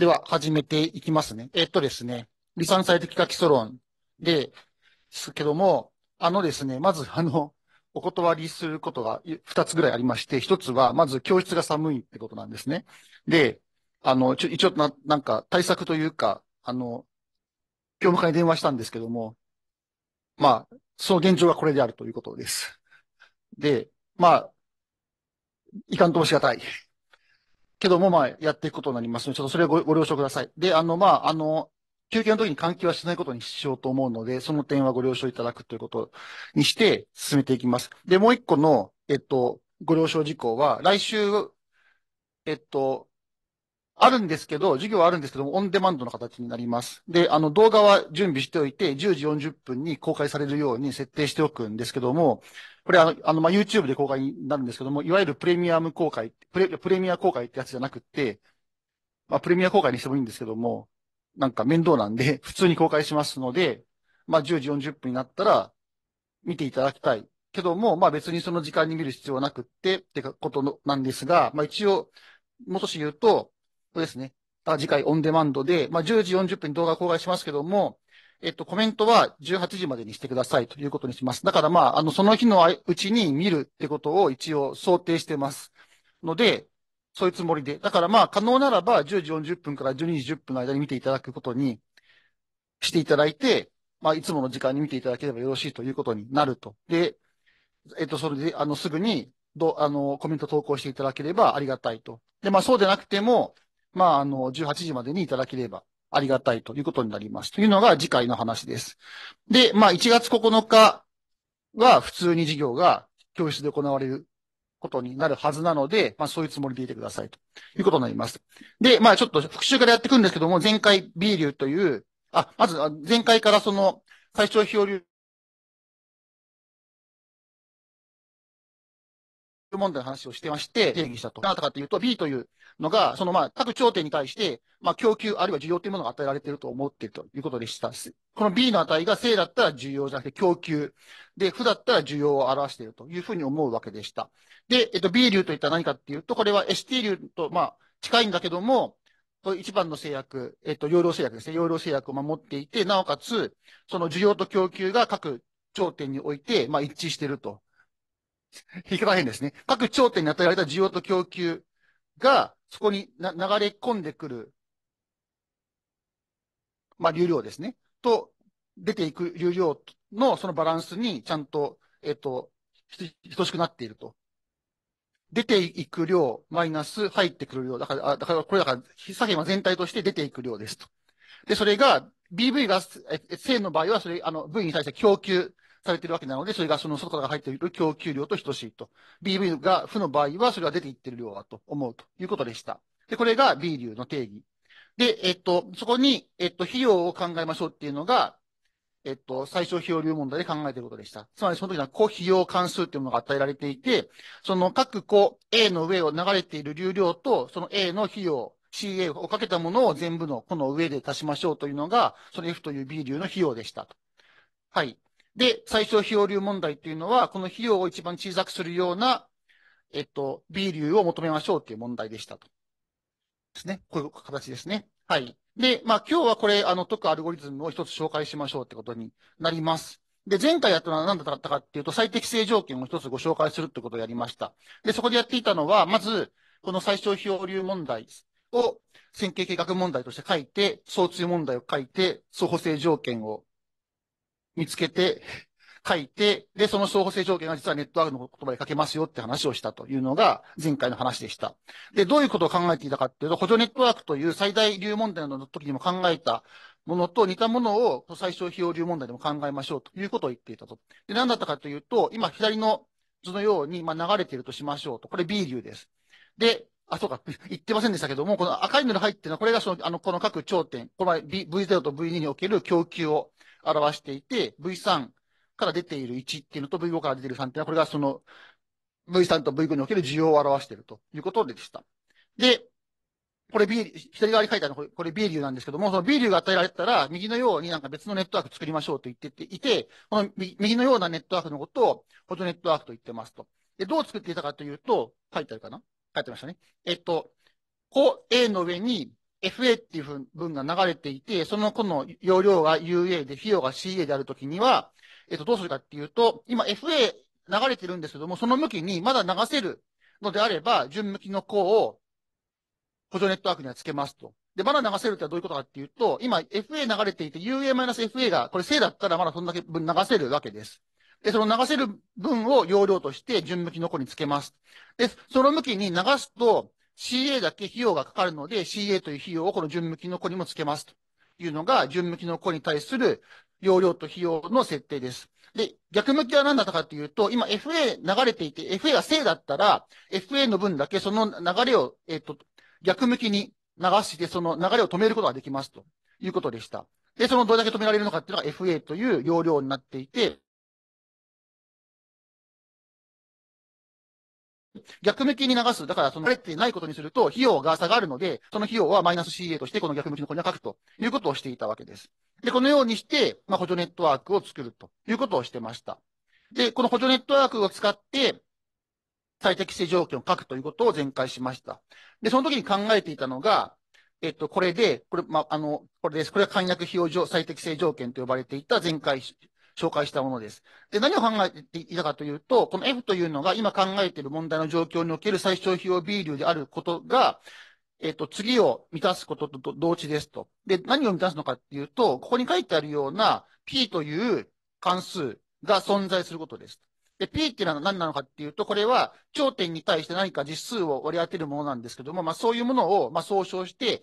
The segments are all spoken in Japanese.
では始めていきますね。えっとですね、離散最適化基礎論ですけども、あのですね、まずあの、お断りすることが2つぐらいありまして、1つは、まず教室が寒いってことなんですね。で、あの、ちょ一応な、なんか対策というか、あの、教務課に電話したんですけども、まあ、その現状はこれであるということです。で、まあ、いかんともしがたい。けども、まあ、やっていくことになりますので、ちょっとそれはご了承ください。で、あの、まあ、あの、休憩の時に換気はしないことにしようと思うので、その点はご了承いただくということにして進めていきます。で、もう一個の、えっと、ご了承事項は、来週、えっと、あるんですけど、授業はあるんですけども、オンデマンドの形になります。で、あの、動画は準備しておいて、10時40分に公開されるように設定しておくんですけども、これは、あの、まあ、YouTube で公開になるんですけども、いわゆるプレミアム公開、プレプレミア公開ってやつじゃなくて、まあ、プレミア公開にしてもいいんですけども、なんか面倒なんで、普通に公開しますので、まあ、10時40分になったら、見ていただきたい。けども、まあ、別にその時間に見る必要はなくって、ってことのなんですが、まあ、一応、もう少し言うと、そうですね。次回オンデマンドで、まあ、10時40分に動画公開しますけども、えっと、コメントは18時までにしてくださいということにします。だからまあ、あの、その日のうちに見るってことを一応想定してます。ので、そういうつもりで。だからまあ、可能ならば10時40分から12時10分の間に見ていただくことにしていただいて、まあ、いつもの時間に見ていただければよろしいということになると。で、えっと、それで、あの、すぐに、ど、あの、コメント投稿していただければありがたいと。で、まあ、そうでなくても、まあ、あの、18時までにいただければありがたいということになります。というのが次回の話です。で、まあ、1月9日は普通に授業が教室で行われることになるはずなので、まあ、そういうつもりでいてくださいということになります。で、まあ、ちょっと復習からやっていくんですけども、前回 B 流という、あ、まず、前回からその、最小漂流問題の話をしてまして、定義したと。なったかというと、B というのが、そのまあ、各頂点に対して、まあ、供給あるいは需要というものが与えられていると思っているということでした。この B の値が正だったら需要じゃなくて供給。で、負だったら需要を表しているというふうに思うわけでした。で、えっと、B 流といったら何かっていうと、これは ST 流と、まあ、近いんだけども、一番の制約、えっと、容量制約ですね。容量制約を守っていて、なおかつ、その需要と供給が各頂点において、まあ、一致していると引っかかへんですね。各頂点に与えられた需要と供給が、そこにな流れ込んでくる、まあ、流量ですね。と、出ていく流量のそのバランスにちゃんと、えっ、と、等しくなっていると。出ていく量、マイナス入ってくる量。だから、だからこれだから、左辺は全体として出ていく量ですと。で、それが、BV が、正の場合は、それ、あの、V に対して供給されているわけなので、それがその外から入っている供給量と等しいと。BV が負の場合は、それは出ていってる量だと思うということでした。で、これが B 流の定義。で、えっと、そこに、えっと、費用を考えましょうっていうのが、えっと、最小費用流問題で考えていることでした。つまりその時は、個費用関数っていうものが与えられていて、その各個 A の上を流れている流量と、その A の費用、CA をかけたものを全部のこの上で足しましょうというのが、その F という B 流の費用でしたはい。で、最小費用流問題っていうのは、この費用を一番小さくするような、えっと、B 流を求めましょうっていう問題でしたと。ですね。こういう形ですね。はい。で、まあ今日はこれ、あの、解くアルゴリズムを一つ紹介しましょうってことになります。で、前回やったのは何だったかっていうと、最適性条件を一つご紹介するってことをやりました。で、そこでやっていたのは、まず、この最小費用流問題を線形計画問題として書いて、相通問題を書いて、相補正条件を見つけて、書いて、で、その相合性条件が実はネットワークの言葉で書けますよって話をしたというのが前回の話でした。で、どういうことを考えていたかっていうと、補助ネットワークという最大流問題の時にも考えたものと似たものを最小費用流問題でも考えましょうということを言っていたと。で、何だったかというと、今左の図のように、ま流れているとしましょうと。これ B 流です。で、あ、そうか、言ってませんでしたけども、この赤いのに入ってるのは、これがその、あの、この各頂点、この V0 と V2 における供給を表していて、V3 から出ている1っていうのと V5 から出ている3っていうのは、これがその V3 と V5 における需要を表しているということでした。で、これ B、左側に書いてあるのこれ、これ B 流なんですけども、その B 流が与えられたら、右のようになんか別のネットワーク作りましょうと言ってていて、この右のようなネットワークのことを、フォトネットワークと言ってますと。で、どう作っていたかというと、書いてあるかな書いてましたね。えっと、こう、A の上に、FA っていう分が流れていて、その子の容量が UA で、費用が CA であるときには、えっと、どうするかっていうと、今 FA 流れてるんですけども、その向きにまだ流せるのであれば、順向きの項を補助ネットワークにはつけますと。で、まだ流せるってどういうことかっていうと、今 FA 流れていて UA-FA がこれ正だったらまだそんだけ分流せるわけです。で、その流せる分を容量として順向きの項につけます。で、その向きに流すと、CA だけ費用がかかるので、CA という費用をこの純無機の子にもつけますというのが、純無機の子に対する容量と費用の設定です。で、逆向きは何だったかというと、今 FA 流れていて、FA が正だったら、FA の分だけその流れを、えっと、逆向きに流して、その流れを止めることができますということでした。で、そのどれだけ止められるのかっていうのが FA という容量になっていて、逆向きに流す。だから、その、慣れてないことにすると、費用が下がるので、その費用はマイナス CA として、この逆向きのこれに書くということをしていたわけです。で、このようにして、まあ、補助ネットワークを作るということをしてました。で、この補助ネットワークを使って、最適性条件を書くということを全開しました。で、その時に考えていたのが、えっと、これで、これ、まあ、あの、これです。これは簡約費用上最適性条件と呼ばれていた全開紹介したものです。で、何を考えていたかというと、この F というのが今考えている問題の状況における最小費用 B 流であることが、えっ、と、次を満たすことと同値ですと。で、何を満たすのかっていうと、ここに書いてあるような P という関数が存在することです。で、P っていうのは何なのかっていうと、これは頂点に対して何か実数を割り当てるものなんですけども、まあそういうものを、まあ総称して、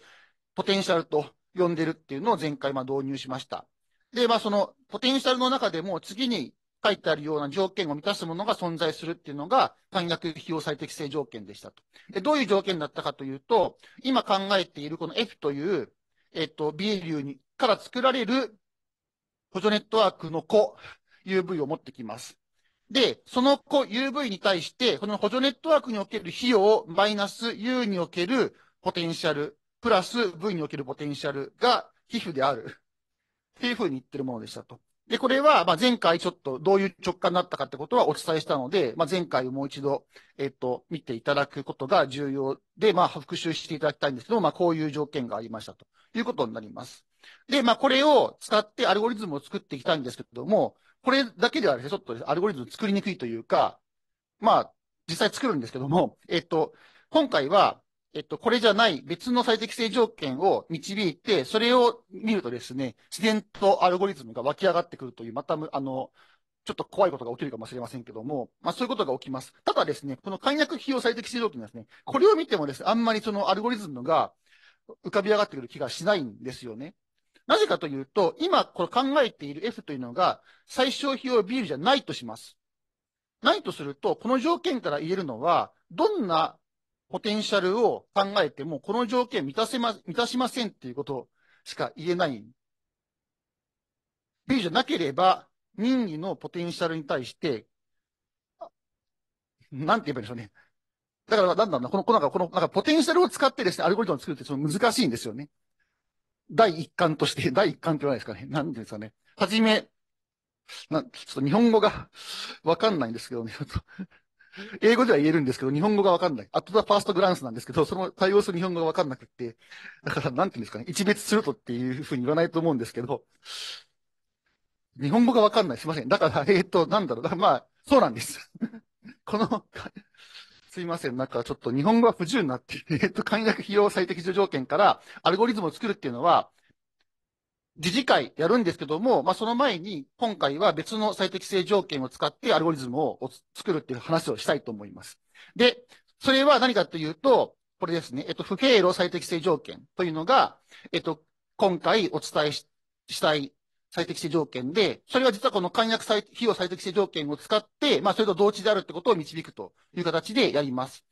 ポテンシャルと呼んでるっていうのを前回まあ導入しました。で、まあそのポテンシャルの中でも次に書いてあるような条件を満たすものが存在するっていうのが、簡略費用最適性条件でしたと。で、どういう条件だったかというと、今考えているこの F という、えっと、B 流に、から作られる補助ネットワークの子、UV を持ってきます。で、その子 UV に対して、この補助ネットワークにおける費用、マイナス U におけるポテンシャル、プラス V におけるポテンシャルが皮膚である。っていうふうに言ってるものでしたと。で、これは、ま前回ちょっとどういう直感になったかってことはお伝えしたので、まあ、前回をもう一度、えっと、見ていただくことが重要で、まあ、復習していただきたいんですけど、まあ、こういう条件がありましたということになります。で、まあ、これを使ってアルゴリズムを作っていきたいんですけども、これだけではね、ちょっとアルゴリズム作りにくいというか、まあ、実際作るんですけども、えっと、今回は、えっと、これじゃない別の最適性条件を導いて、それを見るとですね、自然とアルゴリズムが湧き上がってくるという、また、あの、ちょっと怖いことが起きるかもしれませんけども、まあそういうことが起きます。ただですね、この簡約費用最適性条件ですね、これを見てもですね、あんまりそのアルゴリズムが浮かび上がってくる気がしないんですよね。なぜかというと、今これ考えている F というのが最小費用ビールじゃないとします。ないとすると、この条件から言えるのは、どんなポテンシャルを考えても、この条件満たせま、満たしませんっていうことしか言えない。B じゃなければ、任意のポテンシャルに対して、なんて言えばいいんでしょうね。だから、なんだろうな、この、この、この、なんか、ポテンシャルを使ってですね、アルゴリズムを作るって、その難しいんですよね。第一環として、第一環って言わないですかね。なんですかね。はじめ、な、ちょっと日本語がわかんないんですけどね、ちょっと。英語では言えるんですけど、日本語がわかんない。アットザファーストグランスなんですけど、その対応する日本語がわかんなくって、だからなんていうんですかね、一別するとっていうふうに言わないと思うんですけど、日本語がわかんない。すいません。だから、えー、っと、なんだろう。まあ、そうなんです。この、すいません。なんかちょっと日本語は不自由になって、えー、っと、簡略費用最適条件からアルゴリズムを作るっていうのは、理事会やるんですけども、まあ、その前に、今回は別の最適性条件を使ってアルゴリズムを作るっていう話をしたいと思います。で、それは何かというと、これですね、えっと、不経路最適性条件というのが、えっと、今回お伝えしたい最適性条件で、それは実はこの簡約費用最適性条件を使って、まあ、それと同値であるってことを導くという形でやります。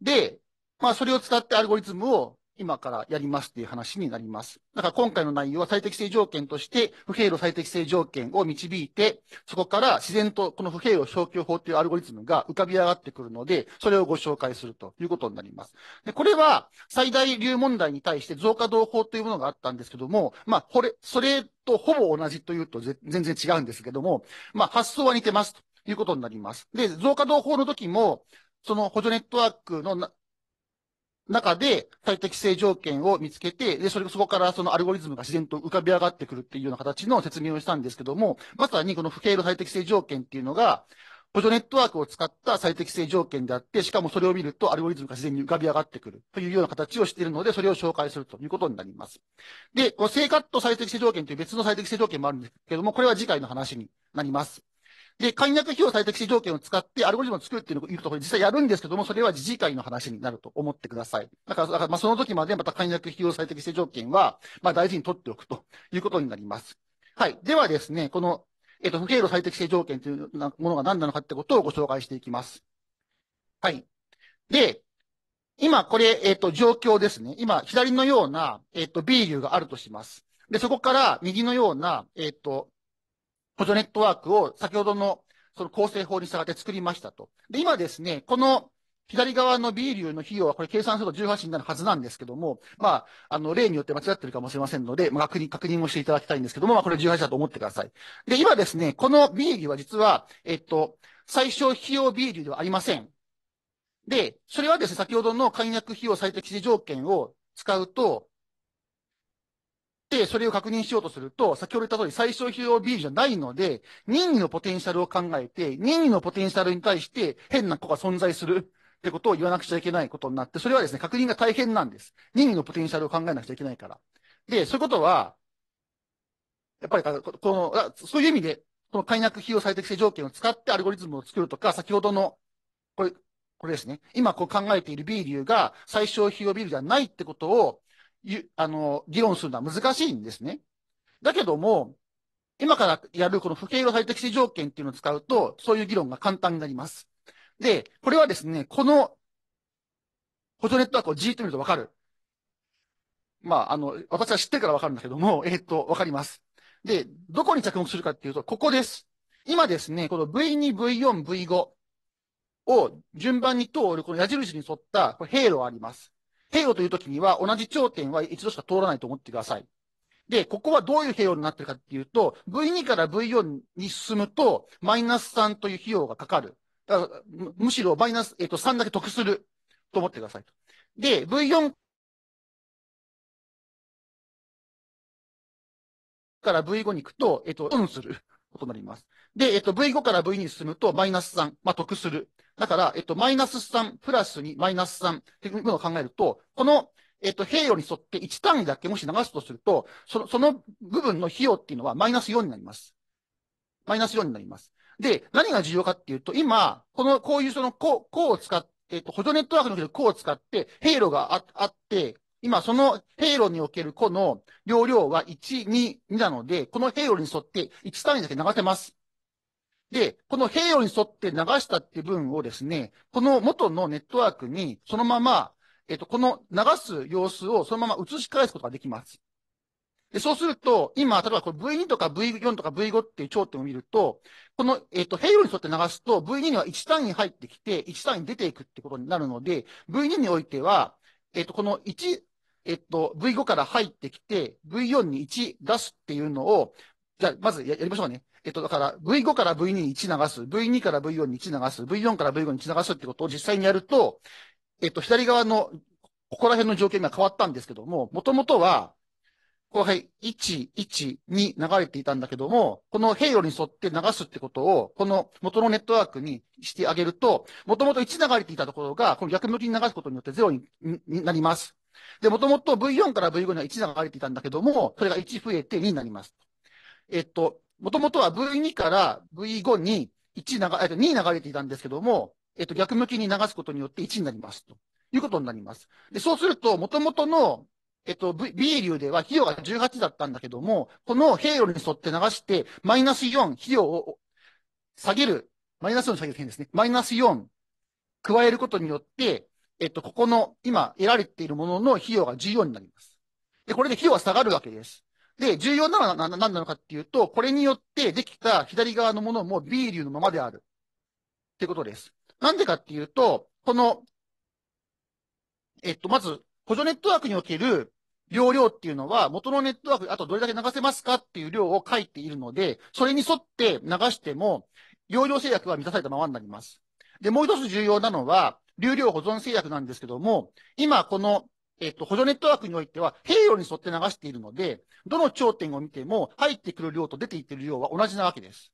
で、まあ、それを使ってアルゴリズムを今からやりますっていう話になります。だから今回の内容は最適性条件として、不平路最適性条件を導いて、そこから自然とこの不平路消去法というアルゴリズムが浮かび上がってくるので、それをご紹介するということになります。で、これは最大流問題に対して増加動法というものがあったんですけども、まあ、これ、それとほぼ同じというと全然違うんですけども、まあ、発想は似てますということになります。で、増加動法の時も、その補助ネットワークの中で最適性条件を見つけて、で、それ、そこからそのアルゴリズムが自然と浮かび上がってくるっていうような形の説明をしたんですけども、まさにこの不経路最適性条件っていうのが、補助ネットワークを使った最適性条件であって、しかもそれを見るとアルゴリズムが自然に浮かび上がってくるというような形をしているので、それを紹介するということになります。で、この正カット最適性条件という別の最適性条件もあるんですけども、これは次回の話になります。で、簡易費用最適性条件を使ってアルゴリズムを作るっていうのを言うところ実際やるんですけども、それは自治会の話になると思ってください。だから、だからまあその時までまた簡易費用最適性条件は、まあ大事に取っておくということになります。はい。ではですね、この、えっ、ー、と、不経路最適性条件というものが何なのかってことをご紹介していきます。はい。で、今これ、えっ、ー、と、状況ですね。今、左のような、えっ、ー、と、B 流があるとします。で、そこから右のような、えっ、と、補助ネットワークを先ほどのその構成法に従って作りましたと。で、今ですね、この左側の B 流の費用はこれ計算すると18になるはずなんですけども、まあ、あの、例によって間違ってるかもしれませんので、まあ、確認、確認をしていただきたいんですけども、まあ、これ18だと思ってください。で、今ですね、この B 流は実は、えっと、最小費用 B 流ではありません。で、それはですね、先ほどの解約費用最適条件を使うと、で、それを確認しようとすると、先ほど言った通り最小費用ビールじゃないので、任意のポテンシャルを考えて、任意のポテンシャルに対して変な子が存在するってことを言わなくちゃいけないことになって、それはですね、確認が大変なんです。任意のポテンシャルを考えなくちゃいけないから。で、そういうことは、やっぱり、この、そういう意味で、この解約費用最適性条件を使ってアルゴリズムを作るとか、先ほどの、これ、これですね。今こう考えている B 流が最小費用ビルじゃないってことをあの、議論するのは難しいんですね。だけども、今からやるこの不経路最適性条件っていうのを使うと、そういう議論が簡単になります。で、これはですね、この補助ネットワークをじーっと見るとわかる。まあ、あの、私は知ってるからわかるんだけども、えー、っと、わかります。で、どこに着目するかっていうと、ここです。今ですね、この V2、V4、V5 を順番に通る、この矢印に沿った、これ、経路あります。平和というときには同じ頂点は一度しか通らないと思ってください。で、ここはどういう平用になってるかっていうと、V2 から V4 に進むと、マイナス3という費用がかかる。むしろマイナス、えっ、ー、と3だけ得すると思ってください。で、V4 から V5 に行くと、えっ、ー、と、損する。ことになります。で、えっと、V5 から V に進むと、マイナス3、まあ、得する。だから、えっと、マイナス3、プラス2、マイナス3っていうのを考えると、この、えっと、平路に沿って1単位だけもし流すとすると、その、その部分の費用っていうのはマイナス4になります。マイナス4になります。で、何が重要かっていうと、今、この、こういうその、こう、こうを使って、えっと、補助ネットワークのこうを使って、平路がああって、今、その経路における個の容量は1、2、2なので、この経路に沿って1単位だけ流せます。で、この経路に沿って流したって分をですね、この元のネットワークにそのまま、えっと、この流す様子をそのまま移し返すことができます。でそうすると、今、例えばこれ V2 とか V4 とか V5 っていう頂点を見ると、この、えっ、と、平路に沿って流すと、V2 には1単位入ってきて、1単位出ていくってことになるので、V2 においては、えっ、と、この1、えっと、V5 から入ってきて、V4 に1出すっていうのを、じゃあ、まずやりましょうね。えっと、だから、V5 から V2 に1流す、V2 から V4 に1流す、V4 から V5 に1流すってことを実際にやると、えっと、左側の、ここら辺の条件が変わったんですけども、もともとは、後輩1、1、2流れていたんだけども、この平路に沿って流すってことを、この元のネットワークにしてあげると、もともと1流れていたところが、この逆向きに流すことによって0にになります。で、もともと V4 から V5 には1流れていたんだけども、それが1増えて2になります。えっと、もともとは V2 から V5 に1流、えっと、2流れていたんですけども、えっと、逆向きに流すことによって1になります。ということになります。で、そうすると、もともとのえっと、B 流では費用が18だったんだけども、この経路に沿って流して、マイナス4、費用を下げる、マイナス4下げる変ですね。マイナス4、加えることによって、えっと、ここの今得られているものの費用が14になります。で、これで費用は下がるわけです。で、重要なのは何なのかっていうと、これによってできた左側のものも B 流のままである。ってことです。なんでかっていうと、この、えっと、まず、補助ネットワークにおける容量っていうのは、元のネットワーク、あとどれだけ流せますかっていう量を書いているので、それに沿って流しても、容量制約は満たされたままになります。で、もう一つ重要なのは、流量保存制約なんですけども、今この、えっと、補助ネットワークにおいては、平路に沿って流しているので、どの頂点を見ても、入ってくる量と出ていってる量は同じなわけです。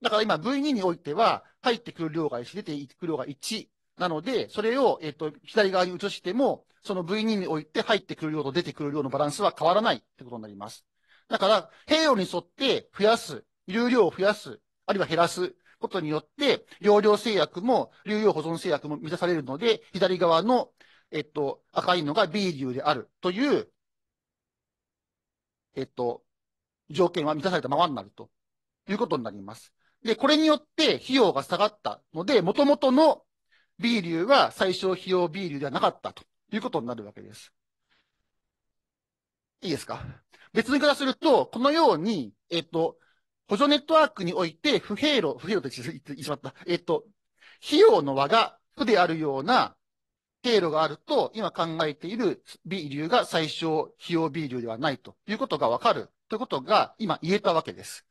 だから今 V2 においては、入ってくる量が1、出ていく量が1なので、それを、えっと、左側に移しても、その V2 において入ってくる量と出てくる量のバランスは変わらないってことになります。だから、平用に沿って増やす、流量を増やす、あるいは減らすことによって、容量制約も流量保存制約も満たされるので、左側の、えっと、赤いのが B 流であるという、えっと、条件は満たされたままになるということになります。で、これによって費用が下がったので、元々の B 流は最小費用 B 流ではなかったということになるわけです。いいですか別にからすると、このように、えっ、と、補助ネットワークにおいて不平路、不平路と言ってしまった。えっ、と、費用の和が負であるような経路があると、今考えている B 流が最小費用 B 流ではないということがわかるということが今言えたわけです。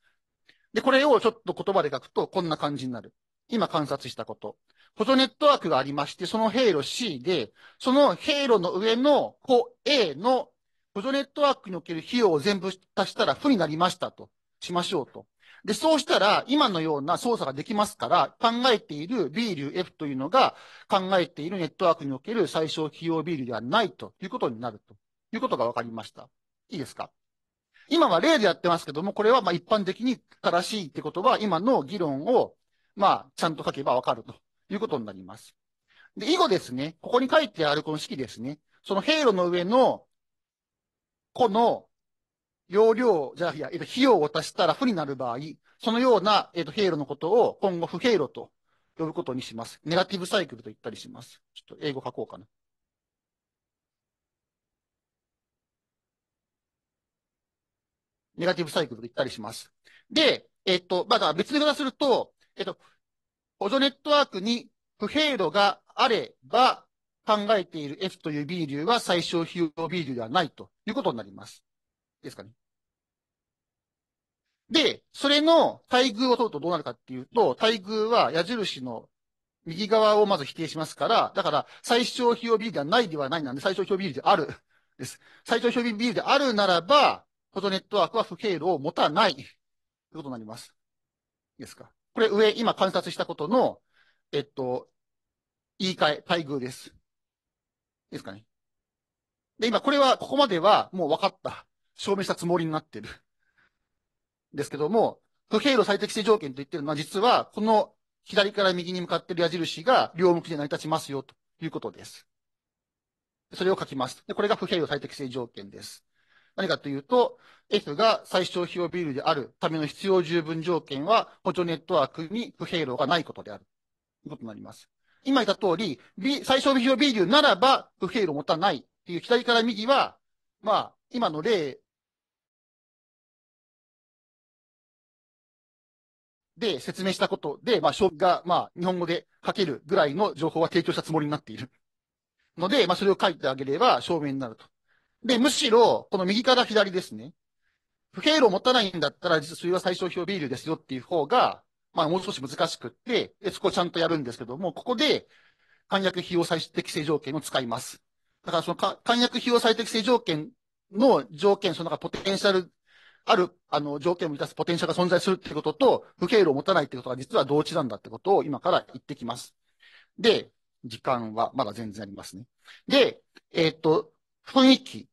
で、これをちょっと言葉で書くとこんな感じになる。今観察したこと。フォトネットワークがありまして、その経路 C で、その経路の上の子 A のフォトネットワークにおける費用を全部足したら負になりましたと、しましょうと。で、そうしたら、今のような操作ができますから、考えている B 流 F というのが、考えているネットワークにおける最小費用 B 流ではないということになるということが分かりました。いいですか今は例でやってますけども、これはま一般的に正しいってことは、今の議論をまあ、ちゃんと書けばわかるということになります。で、以後ですね、ここに書いてあるこの式ですね、その平路の上のこの容量、じゃあ、いや、えっと、費用を足したら負になる場合、そのような、えっと、平路のことを今後不平路と呼ぶことにします。ネガティブサイクルと言ったりします。ちょっと英語書こうかな。ネガティブサイクルと言ったりします。で、えっと、まだ別の言い方すると、えっと、補助ネットワークに不平度があれば、考えている F という B 流は最小費用 B 流ではないということになります。ですかね。で、それの待遇を取るとどうなるかっていうと、待遇は矢印の右側をまず否定しますから、だから最小費用 B ではないではないなんで、最小費用 B であるです。最小費用 B であるならば、フォトネットワークは不経路を持たないということになります。いいですか。これ上、今観察したことの、えっと、言い換え、待遇です。いいですかね。で、今これは、ここまではもう分かった。証明したつもりになってる。ですけども、不経路最適性条件と言ってるのは、実は、この左から右に向かってる矢印が両向きで成り立ちますよ、ということです。それを書きます。で、これが不経路最適性条件です。何かというと、F が最小費用ビールであるための必要十分条件は、補助ネットワークに不平等がないことである。ということになります。今言った通り、B、最小費用ビールならば不平等を持たないっていう左から右は、まあ、今の例で説明したことで、まあ、将が、まあ、日本語で書けるぐらいの情報は提供したつもりになっている。ので、まあ、それを書いてあげれば証明になると。で、むしろ、この右から左ですね。不平路を持たないんだったら、実はそれは最小表ビールですよっていう方が、まあもう少し難しくって、そこをちゃんとやるんですけども、ここで、簡約費用最適性条件を使います。だからその簡約費用最適性条件の条件、その中ポテンシャル、ある、あの、条件を満たすポテンシャルが存在するってことと、不経路を持たないってことが実は同値なんだってことを今から言ってきます。で、時間はまだ全然ありますね。で、えー、っと、雰囲気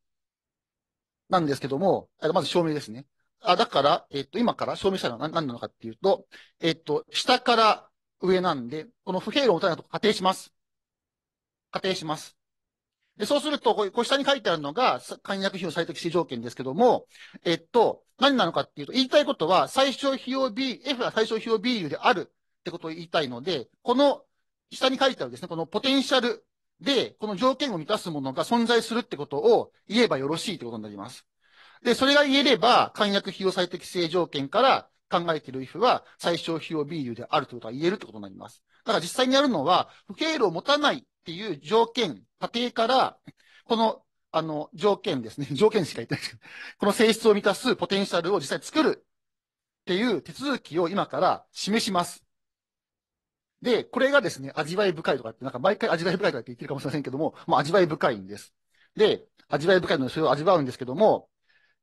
なんですけども、まず照明ですね。あだから、えっ、と、今から証明したのは何なのかっていうと、えっ、と、下から上なんで、この不平論を仮定します。仮定します。でそうすると、こう下に書いてあるのが、簡約費用最適指条件ですけども、えっ、と、何なのかっていうと、言いたいことは、最小費用 B、F は最小費用 b であるってことを言いたいので、この下に書いてあるですね、このポテンシャルで、この条件を満たすものが存在するってことを言えばよろしいってことになります。で、それが言えれば、簡約費用最適性条件から考えている if は最小費用 BU であるということは言えるってことになります。だから実際にやるのは、不経路を持たないっていう条件、過程から、この、あの、条件ですね。条件しか言ってないですけど、この性質を満たすポテンシャルを実際作るっていう手続きを今から示します。で、これがですね、味わい深いとかって、なんか毎回味わい深いとかって言ってるかもしれませんけども、まあ味わい深いんです。で、味わい深いのでそれを味わうんですけども、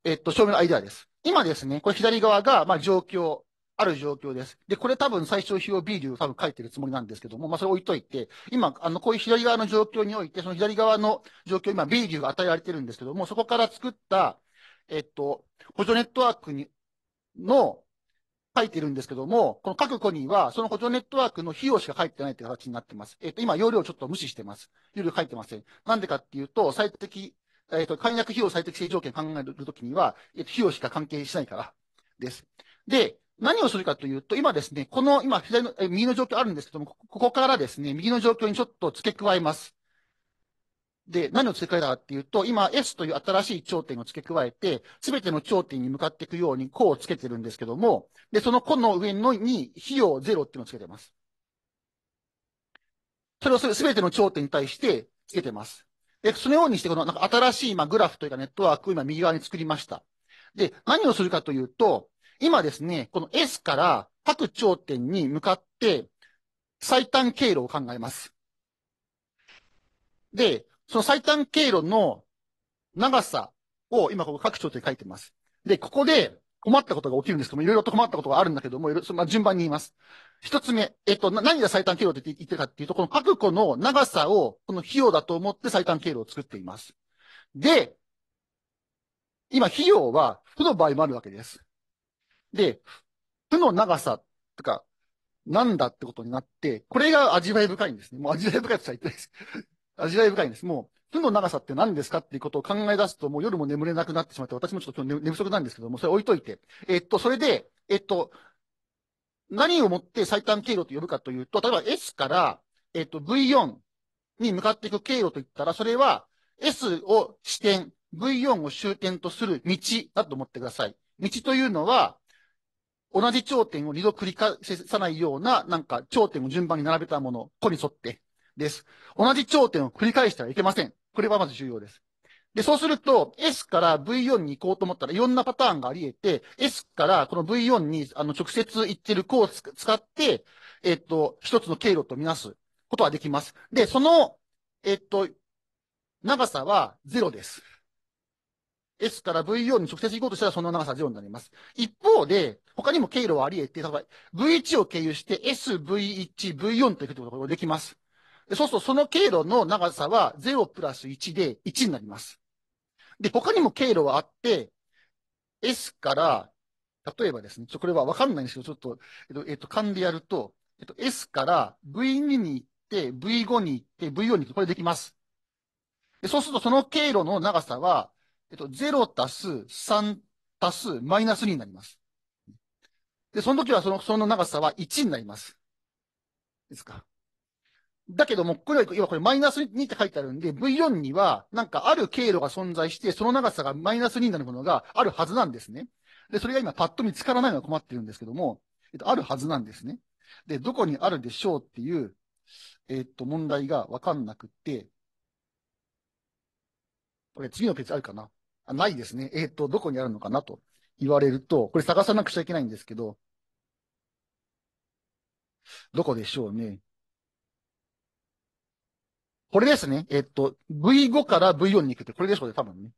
えっと、正面のアイデアです。今ですね、これ左側が、まあ状況、ある状況です。で、これ多分最小費用 B 流多分書いてるつもりなんですけども、まあそれ置いといて、今、あの、こういう左側の状況において、その左側の状況、今 B 流が与えられてるんですけども、そこから作った、えっと、補助ネットワークに、の、書いてるんですけども、この各コニーは、その補助ネットワークの費用しか書いてないという形になってます。えっ、ー、と、今、容量ちょっと無視してます。容量書いてません。なんでかっていうと、最適、えっ、ー、と、解約費用最適性条件考えるときには、えっ、ー、と、費用しか関係しないからです。で、何をするかというと、今ですね、この、今、左の、え右の状況あるんですけども、ここからですね、右の状況にちょっと付け加えます。で、何を付け加えたかっていうと、今 S という新しい頂点を付け加えて、すべての頂点に向かっていくように項を付けてるんですけども、で、その項の上のに費用0っていうのを付けてます。それをすべての頂点に対して付けてます。で、そのようにして、このなんか新しいまあグラフというかネットワークを今右側に作りました。で、何をするかというと、今ですね、この S から各頂点に向かって最短経路を考えます。で、その最短経路の長さを今ここ各町で書いてます。で、ここで困ったことが起きるんですけども、いろいろと困ったことがあるんだけども、まあ、順番に言います。一つ目、えっと、何が最短経路って言ってるかっていうと、この各個の長さを、この費用だと思って最短経路を作っています。で、今、費用は、負の場合もあるわけです。で、負の長さとか、なんだってことになって、これが味わい深いんですね。もう味わい深いとしか言ってないです。味わい深いんです。もう、負の長さって何ですかっていうことを考え出すと、もう夜も眠れなくなってしまって、私もちょっと今日寝不足なんですけども、それ置いといて。えっと、それで、えっと、何をもって最短経路と呼ぶかというと、例えば S から、えっと、V4 に向かっていく経路といったら、それは S を始点、V4 を終点とする道だと思ってください。道というのは、同じ頂点を二度繰り返さないような、なんか頂点を順番に並べたもの、個に沿って、です。同じ頂点を繰り返してはいけません。これはまず重要です。で、そうすると、S から V4 に行こうと思ったら、いろんなパターンがあり得て、S からこの V4 にあの直接行ってる子を使って、えっと、一つの経路とみなすことはできます。で、その、えっと、長さは0です。S から V4 に直接行こうとしたら、その長さ0になります。一方で、他にも経路はあり得て、例えば V1 を経由して S、V1、V4 と行くいうことができます。そうするとその経路の長さは0プラス1で1になります。で、他にも経路はあって、S から、例えばですね、ちょ、これはわかんないんですけど、ちょっと、えっと、えっと、勘でやると、えっと、S から V2 に行って、V5 に行って、V4 に行って、これできます。でそうするとその経路の長さは、えっと、0足す3足すマイナス2になります。で、その時はその、その長さは1になります。ですか。だけども、これは、要はこれマイナス2って書いてあるんで、V4 には、なんかある経路が存在して、その長さがマイナス2になるものがあるはずなんですね。で、それが今パッと見つからないのは困ってるんですけども、えっと、あるはずなんですね。で、どこにあるでしょうっていう、えっと、問題がわかんなくって、これ次のページあるかなあないですね。えっと、どこにあるのかなと言われると、これ探さなくちゃいけないんですけど、どこでしょうね。これですね。えっと、V5 から V4 に行くって、これでしょうね、多分ね。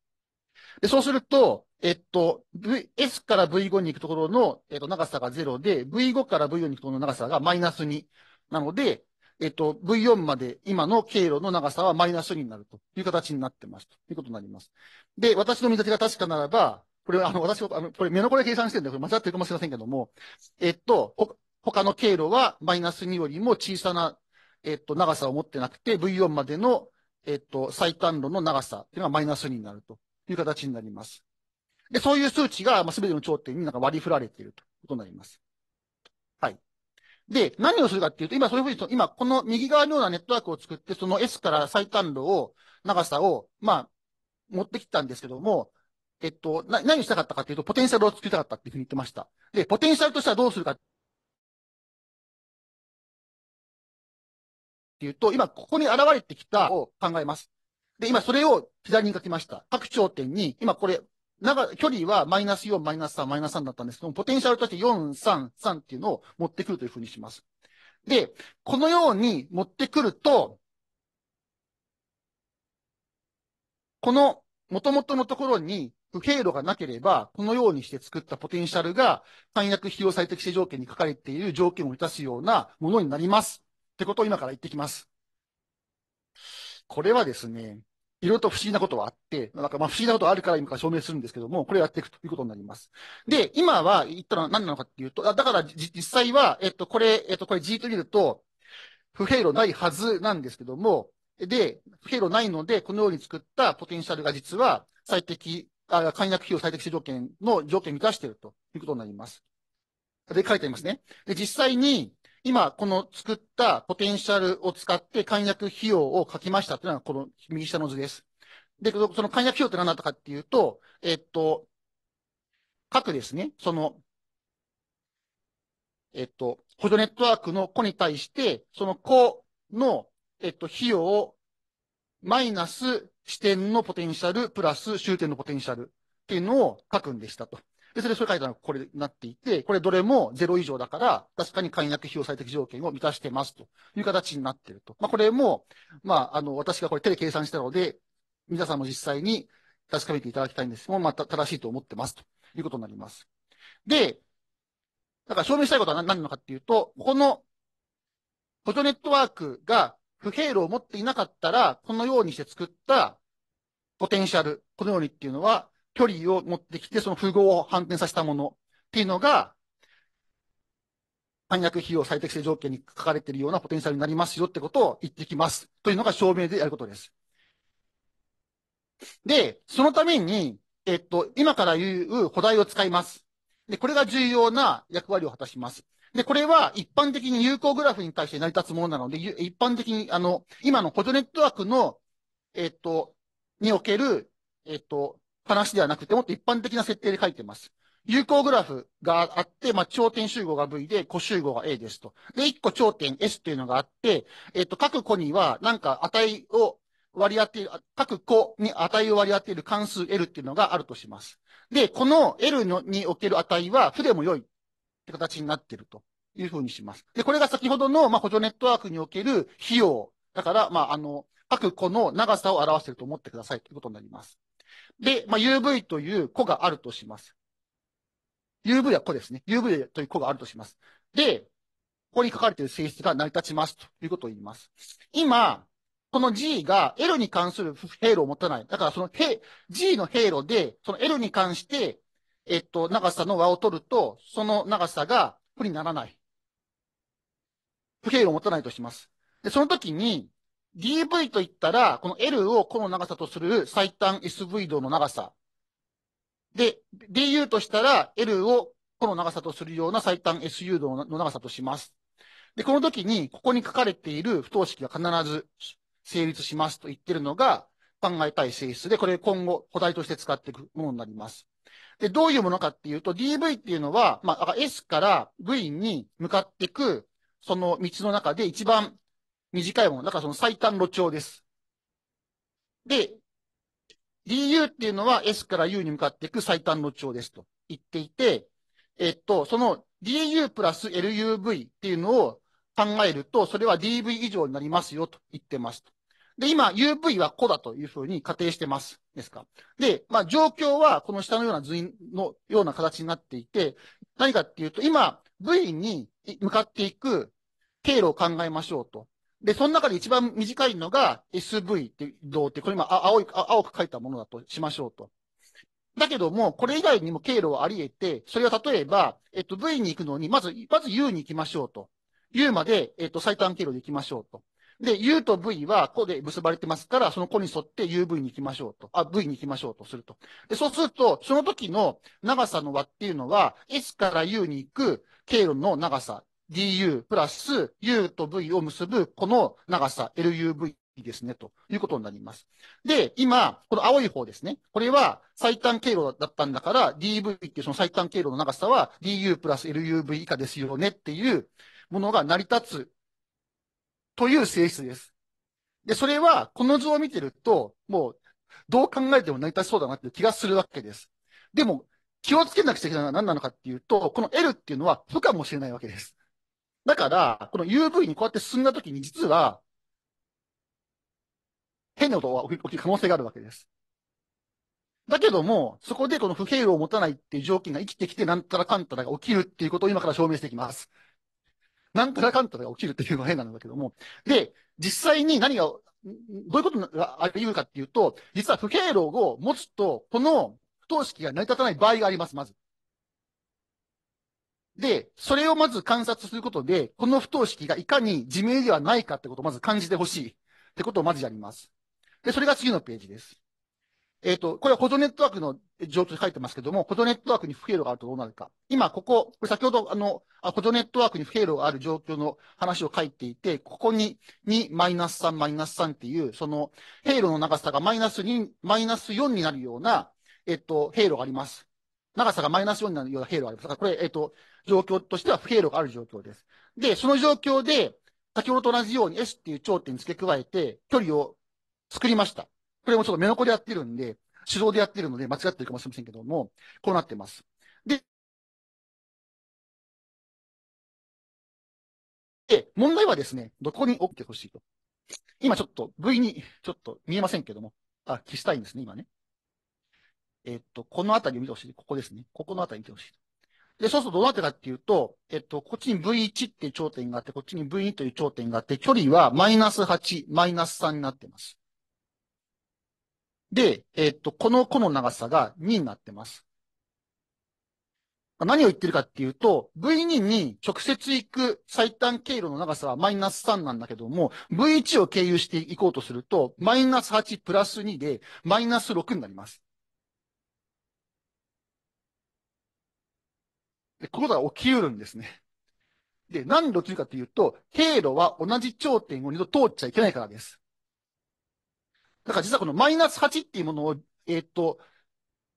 で、そうすると、えっと、VS から V5 に行くところの、えっと、長さが0で、V5 から V4 に行くところの長さがマイナス2。なので、えっと、V4 まで今の経路の長さはマイナス2になるという形になってます。ということになります。で、私の見立てが確かならば、これ、は、あの、私、あの、これ、目のこれ計算してるんで、これ間違ってるかもしれませんけども、えっと、他の経路はマイナス2よりも小さなえっと、長さを持ってなくて、V4 までの、えっと、最短路の長さっていうのがマイナスになるという形になります。で、そういう数値が、まあ、べての頂点になんか割り振られているということになります。はい。で、何をするかっていうと、今そういうふうに、今この右側のようなネットワークを作って、その S から最短路を、長さを、まあ、持ってきたんですけども、えっと、な、何をしたかったかっていうと、ポテンシャルを作りたかったっていうふうに言ってました。で、ポテンシャルとしてはどうするかっていうと、今ここに現れてきた考えます。で、今それを左に書きました。各頂点に、今これ、長、距離はマイナス4、マイナス3、マイナス3だったんですけども、ポテンシャルとして4、3、3っていうのを持ってくるというふうにします。で、このように持ってくると、この元々のところに不経路がなければ、このようにして作ったポテンシャルが、簡約費用最適性条件に書かれている条件を満たすようなものになります。ってことを今から言ってきます。これはですね、いろいろと不思議なことはあって、なんかまあ不思議なことあるから今から証明するんですけども、これをやっていくということになります。で、今は言ったのは何なのかっていうと、だから実際は、えっと、これ、えっと、これ G と見ると、不平路ないはずなんですけども、で、不平路ないので、このように作ったポテンシャルが実は最適、あ簡約費用最適主条件の条件を満たしているということになります。で、書いてありますね。で、実際に、今、この作ったポテンシャルを使って簡約費用を書きましたっていうのが、この右下の図です。で、その簡約費用って何だったかっていうと、えっと、各ですね、その、えっと、補助ネットワークの子に対して、その子の、えっと、費用をマイナス視点のポテンシャルプラス終点のポテンシャルっていうのを書くんでしたと。で、それそれ書いたのがこれになっていて、これどれも0以上だから、確かに簡約費用最適条件を満たしてますという形になっていると。まあ、これも、まあ、あの、私がこれ手で計算したので、皆さんも実際に確かめていただきたいんですもうまた正しいと思ってますということになります。で、だから証明したいことは何なのかっていうと、この補助ネットワークが不平路を持っていなかったら、このようにして作ったポテンシャル、このようにっていうのは、距離を持ってきて、その符号を反転させたものっていうのが、反逆費用最適性条件に書かれているようなポテンシャルになりますよってことを言ってきます。というのが証明でやることです。で、そのために、えっと、今から言う補題を使います。で、これが重要な役割を果たします。で、これは一般的に有効グラフに対して成り立つものなので、一般的に、あの、今の補助ネットワークの、えっと、における、えっと、話ではなくて、もっと一般的な設定で書いてます。有効グラフがあって、まあ、頂点集合が V で、個集合が A ですと。で、1個頂点 S というのがあって、えっ、と、各個には、なんか値を割り当てる、各個に値を割り当てる関数 L っていうのがあるとします。で、この L のにおける値は、負でも良いって形になってるというふうにします。で、これが先ほどの、まあ、補助ネットワークにおける費用。だから、まあ、あの、各個の長さを表していると思ってくださいということになります。で、まあ、UV という子があるとします。UV は子ですね。UV という子があるとします。で、ここに書かれている性質が成り立ちますということを言います。今、この G が L に関する不平路を持たない。だからその G の平路で、その L に関して、えっと、長さの和を取ると、その長さが負にならない。不平路を持たないとします。で、その時に、DV といったら、この L をこの長さとする最短 SV 度の長さ。で、DU としたら、L をこの長さとするような最短 SU 度の長さとします。で、この時に、ここに書かれている不等式が必ず成立しますと言ってるのが、考えたい性質で、これ今後、補題として使っていくものになります。で、どういうものかっていうと、DV っていうのは、まあ、S から V に向かっていく、その道の中で一番短いもの。だからその最短路長です。で、du っていうのは s から u に向かっていく最短路長ですと言っていて、えっと、その du プラス luv っていうのを考えると、それは dv 以上になりますよと言ってますで、今、uv は個だというふうに仮定してます。ですか。で、まあ、状況はこの下のような図のような形になっていて、何かっていうと、今、v に向かっていく経路を考えましょうと。で、その中で一番短いのが SV ってどうって、これ今青い、青く書いたものだとしましょうと。だけども、これ以外にも経路はあり得て、それは例えば、えっと、V に行くのに、まず、まず U に行きましょうと。U まで、えっと、最短経路で行きましょうと。で、U と V は、こうで結ばれてますから、その子に沿って UV に行きましょうと。あ、V に行きましょうとすると。で、そうすると、その時の長さの和っていうのは、S から U に行く経路の長さ du プラス u と v を結ぶこの長さ luv ですね、ということになります。で、今、この青い方ですね。これは最短経路だったんだから、dv っていうその最短経路の長さは du プラス luv 以下ですよねっていうものが成り立つという性質です。で、それはこの図を見てると、もうどう考えても成り立ちそうだなっていう気がするわけです。でも、気をつけなくちゃいけないのは何なのかっていうと、この L っていうのは負かもしれないわけです。だから、この UV にこうやって進んだときに実は、変なことが起きる可能性があるわけです。だけども、そこでこの不平を持たないっていう条件が生きてきて、なんたらかんたらが起きるっていうことを今から証明していきます。なんたらかんたらが起きるっていうのは変なんだけども。で、実際に何が、どういうことがあり得るかっていうと、実は不平老を持つと、この不等式が成り立たない場合があります、まず。で、それをまず観察することで、この不等式がいかに自明ではないかってことをまず感じてほしいってことをまずやります。で、それが次のページです。えっ、ー、と、これは補助ネットワークの状況で書いてますけども、補助ネットワークに不経路があるとどうなるか。今、ここ、これ先ほど、あの、補助ネットワークに不経路がある状況の話を書いていて、ここに2、マイナス3、マイナス3っていう、その、経路の長さがマイナス2、マイナス4になるような、えっ、ー、と、経路があります。長さがマイナス4になるような経路があります。だからこれ、えっ、ー、と、状況としては不経路がある状況です。で、その状況で、先ほどと同じように S っていう頂点に付け加えて、距離を作りました。これもちょっと目の子でやってるんで、手動でやってるので間違ってるかもしれませんけども、こうなってます。で、で問題はですね、どこに置いてほしいと。今ちょっと V にちょっと見えませんけども、あ、消したいんですね、今ね。えっと、このあたりを見てほしい。ここですね。ここのあたり見てほしい。で、そうするとどうなってかっていうと、えっと、こっちに V1 っていう頂点があって、こっちに V2 という頂点があって、距離はマイナス8、マイナス3になってます。で、えっと、この弧の長さが2になってます。何を言ってるかっていうと、V2 に直接行く最短経路の長さはマイナス3なんだけども、V1 を経由していこうとすると、マイナス8プラス2で、マイナス6になります。で、こういうことが起きうるんですね。で、何で起きるかというと、経路は同じ頂点を二度通っちゃいけないからです。だから実はこのマイナス8っていうものを、えっ、ー、と、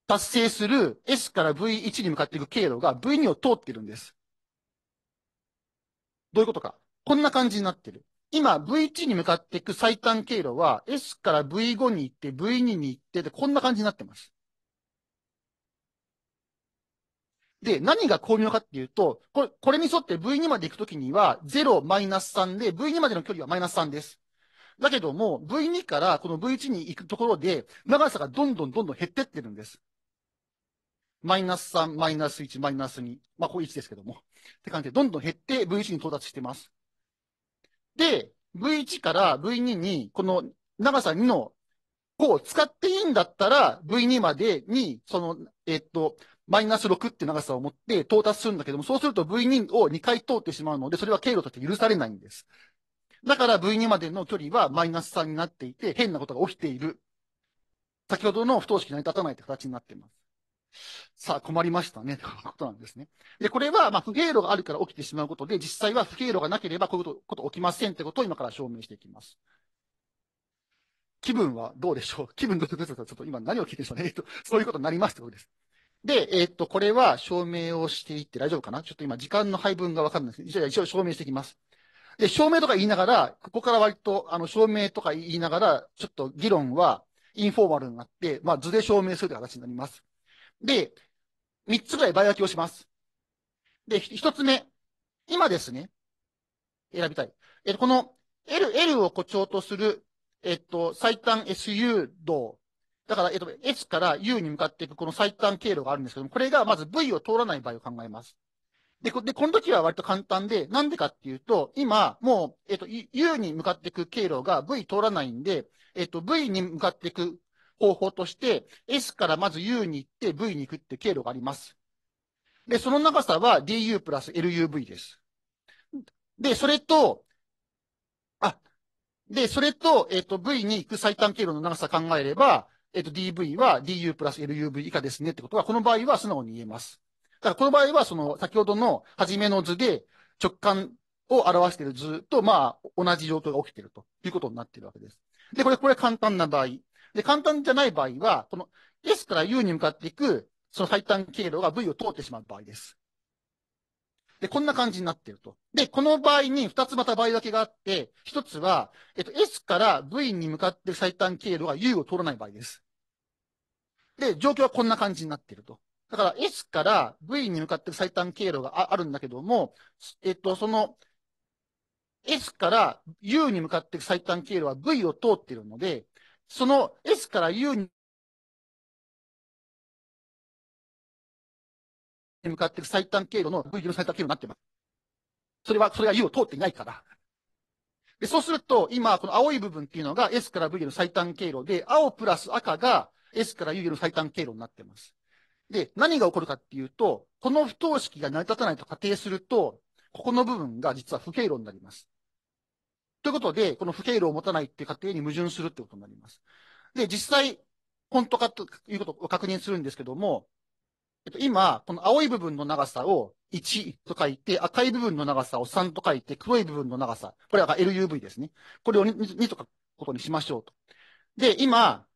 達成する S から V1 に向かっていく経路が V2 を通ってるんです。どういうことか。こんな感じになってる。今、V1 に向かっていく最短経路は S から V5 に行って V2 に行ってで、こんな感じになってます。で、何が巧妙かっていうと、これ、これに沿って V2 まで行くときには、0、マイナス3で、V2 までの距離はマイナス3です。だけども、V2 からこの V1 に行くところで、長さがどんどんどんどん減ってってるんです。マイナス3、マイナス1、マイナス2。まあ、こう1ですけども。って感じで、どんどん減って V1 に到達してます。で、V1 から V2 に、この長さ2のこを使っていいんだったら、V2 までに、その、えっと、マイナス6って長さを持って到達するんだけども、そうすると V2 を2回通ってしまうので、それは経路として許されないんです。だから V2 までの距離はマイナス3になっていて、変なことが起きている。先ほどの不等式成り立たないって形になっています。さあ、困りましたね、ということなんですね。で、これは、ま不経路があるから起きてしまうことで、実際は不経路がなければこういうこと起きませんってことを今から証明していきます。気分はどうでしょう気分どうでしょうちょっと今何を聞いてるんでしょうね。えっと、そういうことになりますってことです。で、えー、っと、これは証明をしていって大丈夫かなちょっと今時間の配分がわかんないですけど、一応証明していきます。で、証明とか言いながら、ここから割と、あの、証明とか言いながら、ちょっと議論はインフォーマルになって、まあ図で証明するという形になります。で、3つぐらい合分けをします。で、1つ目。今ですね。選びたい。え、っ、と、この L、L を誇張とする、えっと、最短 SU 度だから、えっと、S から U に向かっていくこの最短経路があるんですけども、これがまず V を通らない場合を考えます。で、こでこの時は割と簡単で、なんでかっていうと、今、もう、えっと、U に向かっていく経路が V 通らないんで、えっと、V に向かっていく方法として、S からまず U に行って V に行くって経路があります。で、その長さは DU プラス LUV です。で、それと、あ、で、それと、えっ、と、V に行く最短経路の長さ考えれば、えっと、DV は DU プラス LUV 以下ですねってことは、この場合は素直に言えます。だから、この場合は、その、先ほどの初めの図で直感を表している図と、まあ、同じ状況が起きているということになっているわけです。で、これ、これ簡単な場合。で、簡単じゃない場合は、この S から U に向かっていく、その最短経路が V を通ってしまう場合です。で、こんな感じになってると。で、この場合に2つまた場合だけがあって、1つは、えっと、S から V に向かってる最短経路が U を通らない場合です。で、状況はこんな感じになってると。だから S から V に向かってる最短経路があるんだけども、えっと、その S から U に向かってる最短経路は V を通ってるので、その S から U にに向かっていく最短経路の V 字の最短経路になってます。それは、それが U を通っていないから。で、そうすると、今、この青い部分っていうのが S から V への最短経路で、青プラス赤が S から U への最短経路になってます。で、何が起こるかっていうと、この不等式が成り立たないと仮定すると、ここの部分が実は不経路になります。ということで、この不経路を持たないっていう仮定に矛盾するってことになります。で、実際、本当かということを確認するんですけども、えっと、今、この青い部分の長さを1と書いて、赤い部分の長さを3と書いて、黒い部分の長さ、これが LUV ですね。これを 2, 2と書くことにしましょうと。で、今、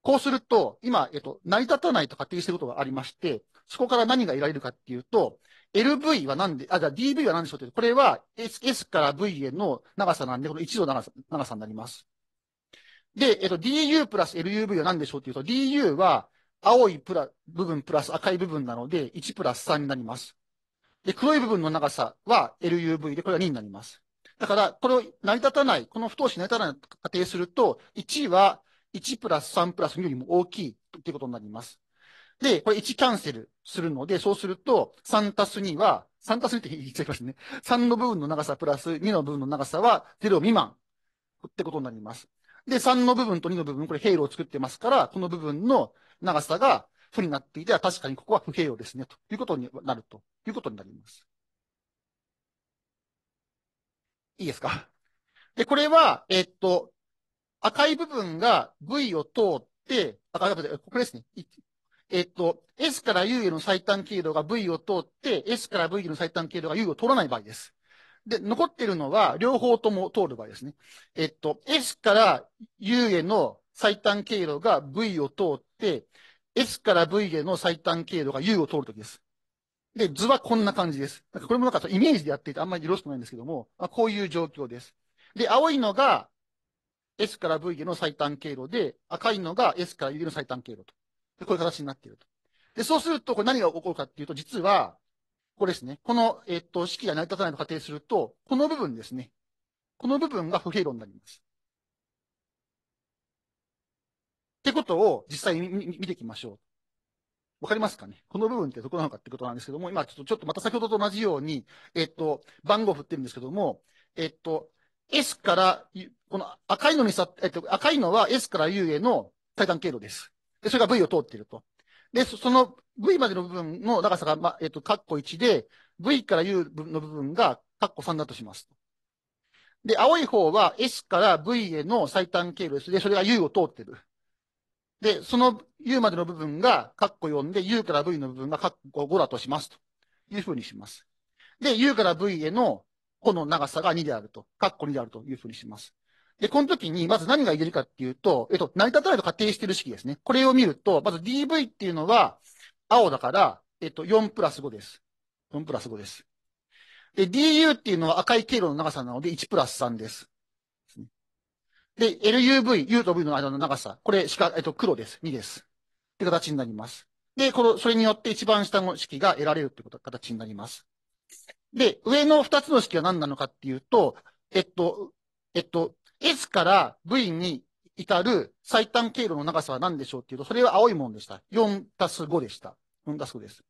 こうすると、今、えっと、成り立たないと仮定してることがありまして、そこから何が得られるかっていうと、LV は何で、あ、じゃあ DV は何でしょうって、これは S, S から V への長さなんで、この1の長さ長さになります。で、えっと、DU プラス LUV は何でしょうっていうと、DU は青いプラ部分プラス赤い部分なので、1プラス3になります。で、黒い部分の長さは LUV で、これは2になります。だから、これを成り立たない、この不等式成り立たないと仮定すると、1は1プラス3プラス2よりも大きいということになります。で、これ1キャンセルするので、そうすると、3たす2は、3たす2って言っちゃいますね。3の部分の長さプラス2の部分の長さは0未満ってことになります。で、3の部分と2の部分、これ、平路を作ってますから、この部分の長さが負になっていては、確かにここは不平路ですね、ということになるということになります。いいですかで、これは、えっと、赤い部分が V を通って、赤い部分これですね。えっと、S から U への最短経路が V を通って、S から V への最短経路が U を通らない場合です。で、残ってるのは、両方とも通る場合ですね。えっと、S から U への最短経路が V を通って、S から V への最短経路が U を通るときです。で、図はこんな感じです。なんかこれもなんかイメージでやっていてあんまりよろしくないんですけども、まあ、こういう状況です。で、青いのが S から V への最短経路で、赤いのが S から U への最短経路と。で、こういう形になっていると。で、そうすると、これ何が起こるかっていうと、実は、ここですね。この、えっと、式が成り立たないと仮定すると、この部分ですね。この部分が不平論になります。ってことを実際に見ていきましょう。わかりますかねこの部分ってどこなのかってことなんですけども、今ちょっと、ちょっとまた先ほどと同じように、えっと、番号を振ってるんですけども、えっと、S から、この赤いのにさ、えっと、赤いのは S から U への対談経路です。で、それが V を通っていると。で、その V までの部分の長さが、まあ、えっと、カッコ1で、V から U の部分がカッコ3だとします。で、青い方は S から V への最短経路です。で、それが U を通ってる。で、その U までの部分がカッコ4で、U から V の部分がカッコ5だとしますというふうにします。で、U から V へのこの長さが2であると、カッコ2であるというふうにします。で、この時に、まず何が言えるかっていうと、えっと、成り立たないと仮定している式ですね。これを見ると、まず DV っていうのは、青だから、えっと、4プラス5です。4プラス5です。で、du っていうのは赤い経路の長さなので、1プラス3です。で、luv、u と v の間の長さ。これ、しか、えっと、黒です。2です。って形になります。で、この、それによって一番下の式が得られるってこと、形になります。で、上の2つの式は何なのかっていうと、えっと、えっと、S から V に至る最短経路の長さは何でしょうっていうと、それは青いものでした。4たす5でした。4たす5です。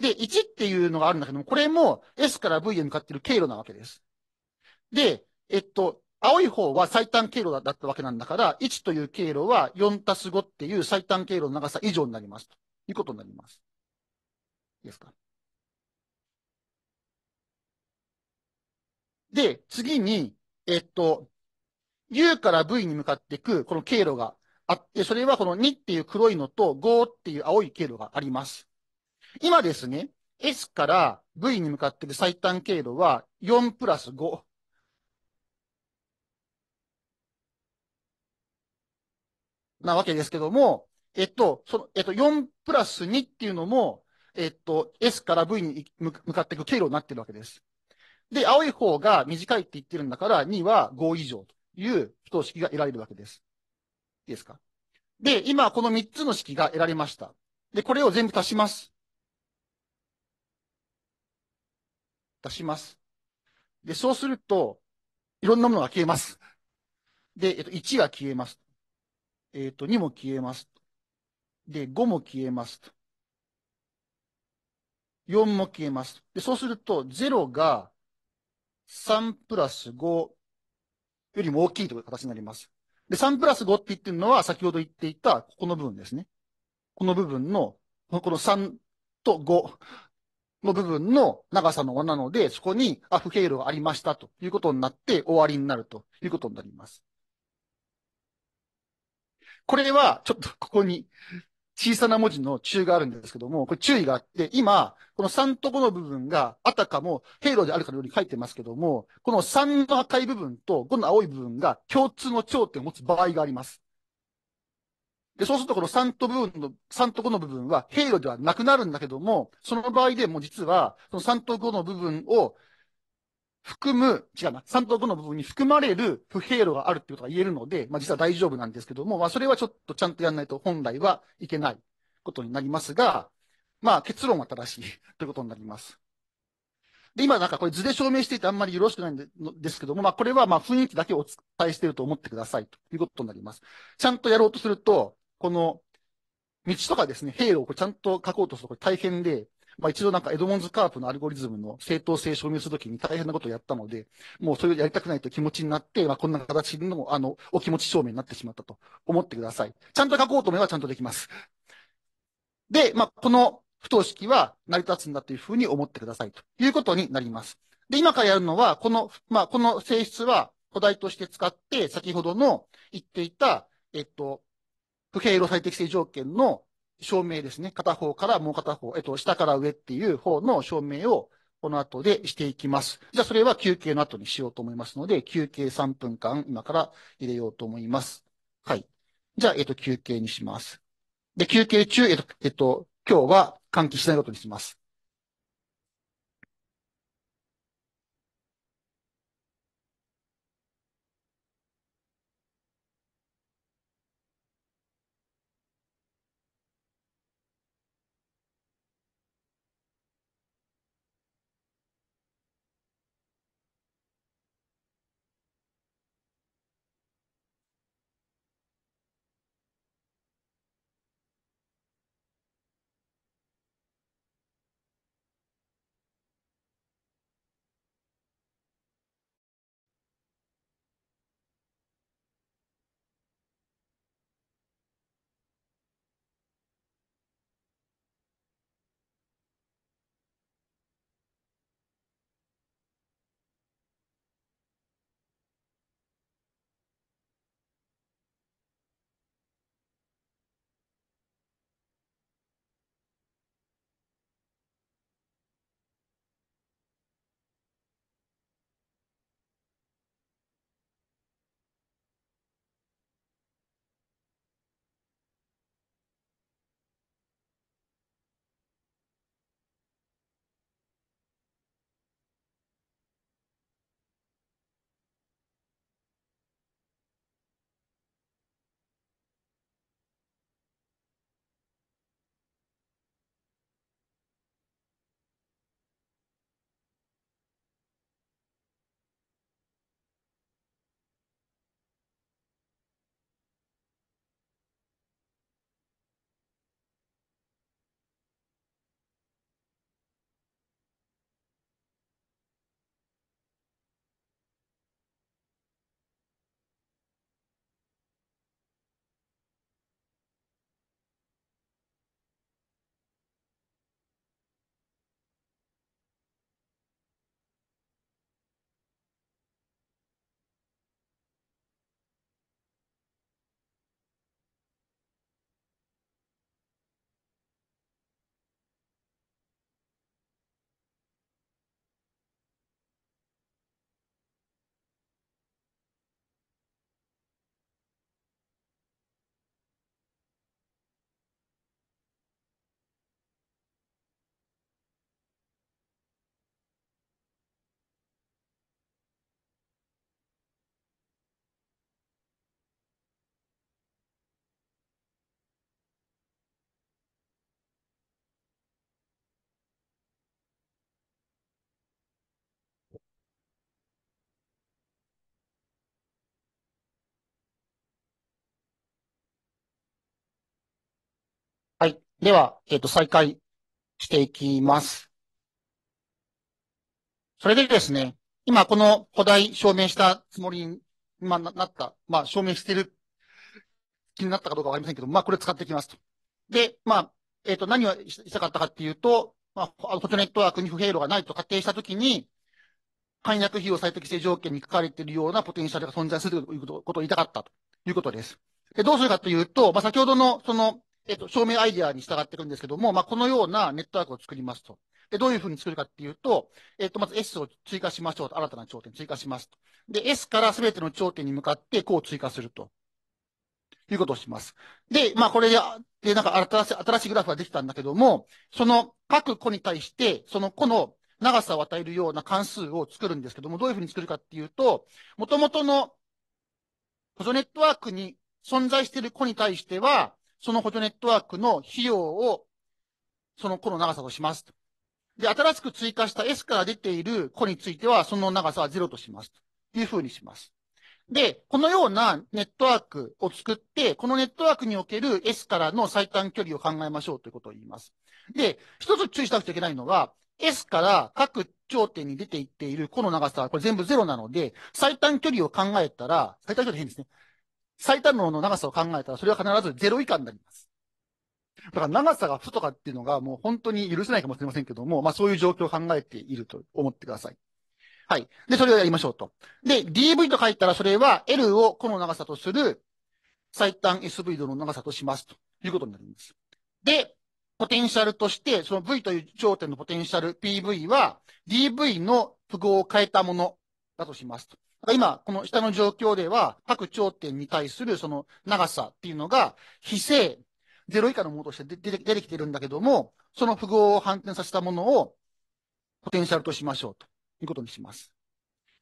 で、1っていうのがあるんだけども、これも S から V へ向かっている経路なわけです。で、えっと、青い方は最短経路だったわけなんだから、1という経路は4たす5っていう最短経路の長さ以上になります。ということになります。いいですかで、次に、えっと、U から V に向かっていく、この経路があって、それはこの2っていう黒いのと5っていう青い経路があります。今ですね、S から V に向かっていく最短経路は4プラス5。なわけですけども、えっと、その、えっと、4プラス2っていうのも、えっと、S から V に向かっていく経路になってるわけです。で、青い方が短いって言ってるんだから、2は5以上と。いう不等式が得られるわけです。いいですかで、今この3つの式が得られました。で、これを全部足します。足します。で、そうすると、いろんなものが消えます。で、えっと、1が消えます。えっと、2も消えます。で、5も消えます。4も消えます。で、そうすると、0が3プラス5よりも大きいという形になります。で、3プラス5って言ってるのは、先ほど言っていた、ここの部分ですね。この部分の、この3と5の部分の長さの和なので、そこにアフ経路がありましたということになって終わりになるということになります。これは、ちょっとここに小さな文字の注意があるんですけども、これ注意があって、今、この3と5の部分があたかも平路であるかのように書いてますけども、この3の赤い部分と5の青い部分が共通の頂点を持つ場合があります。で、そうするとこの3と部分の、3と5の部分は平路ではなくなるんだけども、その場合でも実は、その3と5の部分を含む、違うな、3等分の部分に含まれる不平路があるっていうことが言えるので、まあ実は大丈夫なんですけども、まあそれはちょっとちゃんとやんないと本来はいけないことになりますが、まあ結論は正しい ということになります。で、今なんかこれ図で証明していてあんまりよろしくないんですけども、まあこれはまあ雰囲気だけお伝えしていると思ってくださいということになります。ちゃんとやろうとすると、この道とかですね、平路をちゃんと書こうとするとこれ大変で、まあ一度なんかエドモンズ・カープのアルゴリズムの正当性証明するときに大変なことをやったので、もうそれをやりたくないという気持ちになって、まあこんな形の、あの、お気持ち証明になってしまったと思ってください。ちゃんと書こうと思えばちゃんとできます。で、まあこの不等式は成り立つんだというふうに思ってくださいということになります。で、今からやるのは、この、まあこの性質は古代として使って、先ほどの言っていた、えっと、不平路最適性条件の照明ですね。片方からもう片方、えっと、下から上っていう方の照明をこの後でしていきます。じゃあそれは休憩の後にしようと思いますので、休憩3分間今から入れようと思います。はい。じゃあ、えっと、休憩にします。で、休憩中、えっと、えっと、今日は換気しないことにします。では、えっ、と、再開していきます。それでですね、今この古代証明したつもりに、まあ、なった、まあ、証明してる気になったかどうかわかりませんけど、まあ、これ使っていきますと。で、まあ、えっ、と、何をしたかったかっていうと、まあ、フォトネットワークに不平路がないと仮定したときに、簡約費用最適性条件に書かれているようなポテンシャルが存在するということを言いたかったということです。で、どうするかというと、まあ、先ほどの、その、えっと、証明アイデアに従ってるんですけども、まあ、このようなネットワークを作りますと。で、どういうふうに作るかっていうと、えっと、まず S を追加しましょうと。新たな頂点追加しますと。で、S からすべての頂点に向かって、こう追加すると。いうことをします。で、まあ、これで、で、なんか新しい、新しいグラフができたんだけども、その各個に対して、その個の長さを与えるような関数を作るんですけども、どういうふうに作るかっていうと、元々の補助ネットワークに存在している個に対しては、その補助ネットワークの費用を、その個の長さとしますと。で、新しく追加した S から出ている個については、その長さは0とします。というふうにします。で、このようなネットワークを作って、このネットワークにおける S からの最短距離を考えましょうということを言います。で、一つ注意しなくちゃいけないのは、S から各頂点に出ていっている個の長さはこれ全部0なので、最短距離を考えたら、最短距離変ですね。最短の長さを考えたら、それは必ず0以下になります。だから長さが負とかっていうのがもう本当に許せないかもしれませんけども、まあそういう状況を考えていると思ってください。はい。で、それをやりましょうと。で、DV と書いたらそれは L をこの長さとする最短 SV 度の長さとしますということになるんです。で、ポテンシャルとして、その V という頂点のポテンシャル PV は DV の符号を変えたものだとしますと。今、この下の状況では、各頂点に対するその長さっていうのが、非正、0以下のものとして出てきてるんだけども、その符号を反転させたものを、ポテンシャルとしましょうということにします。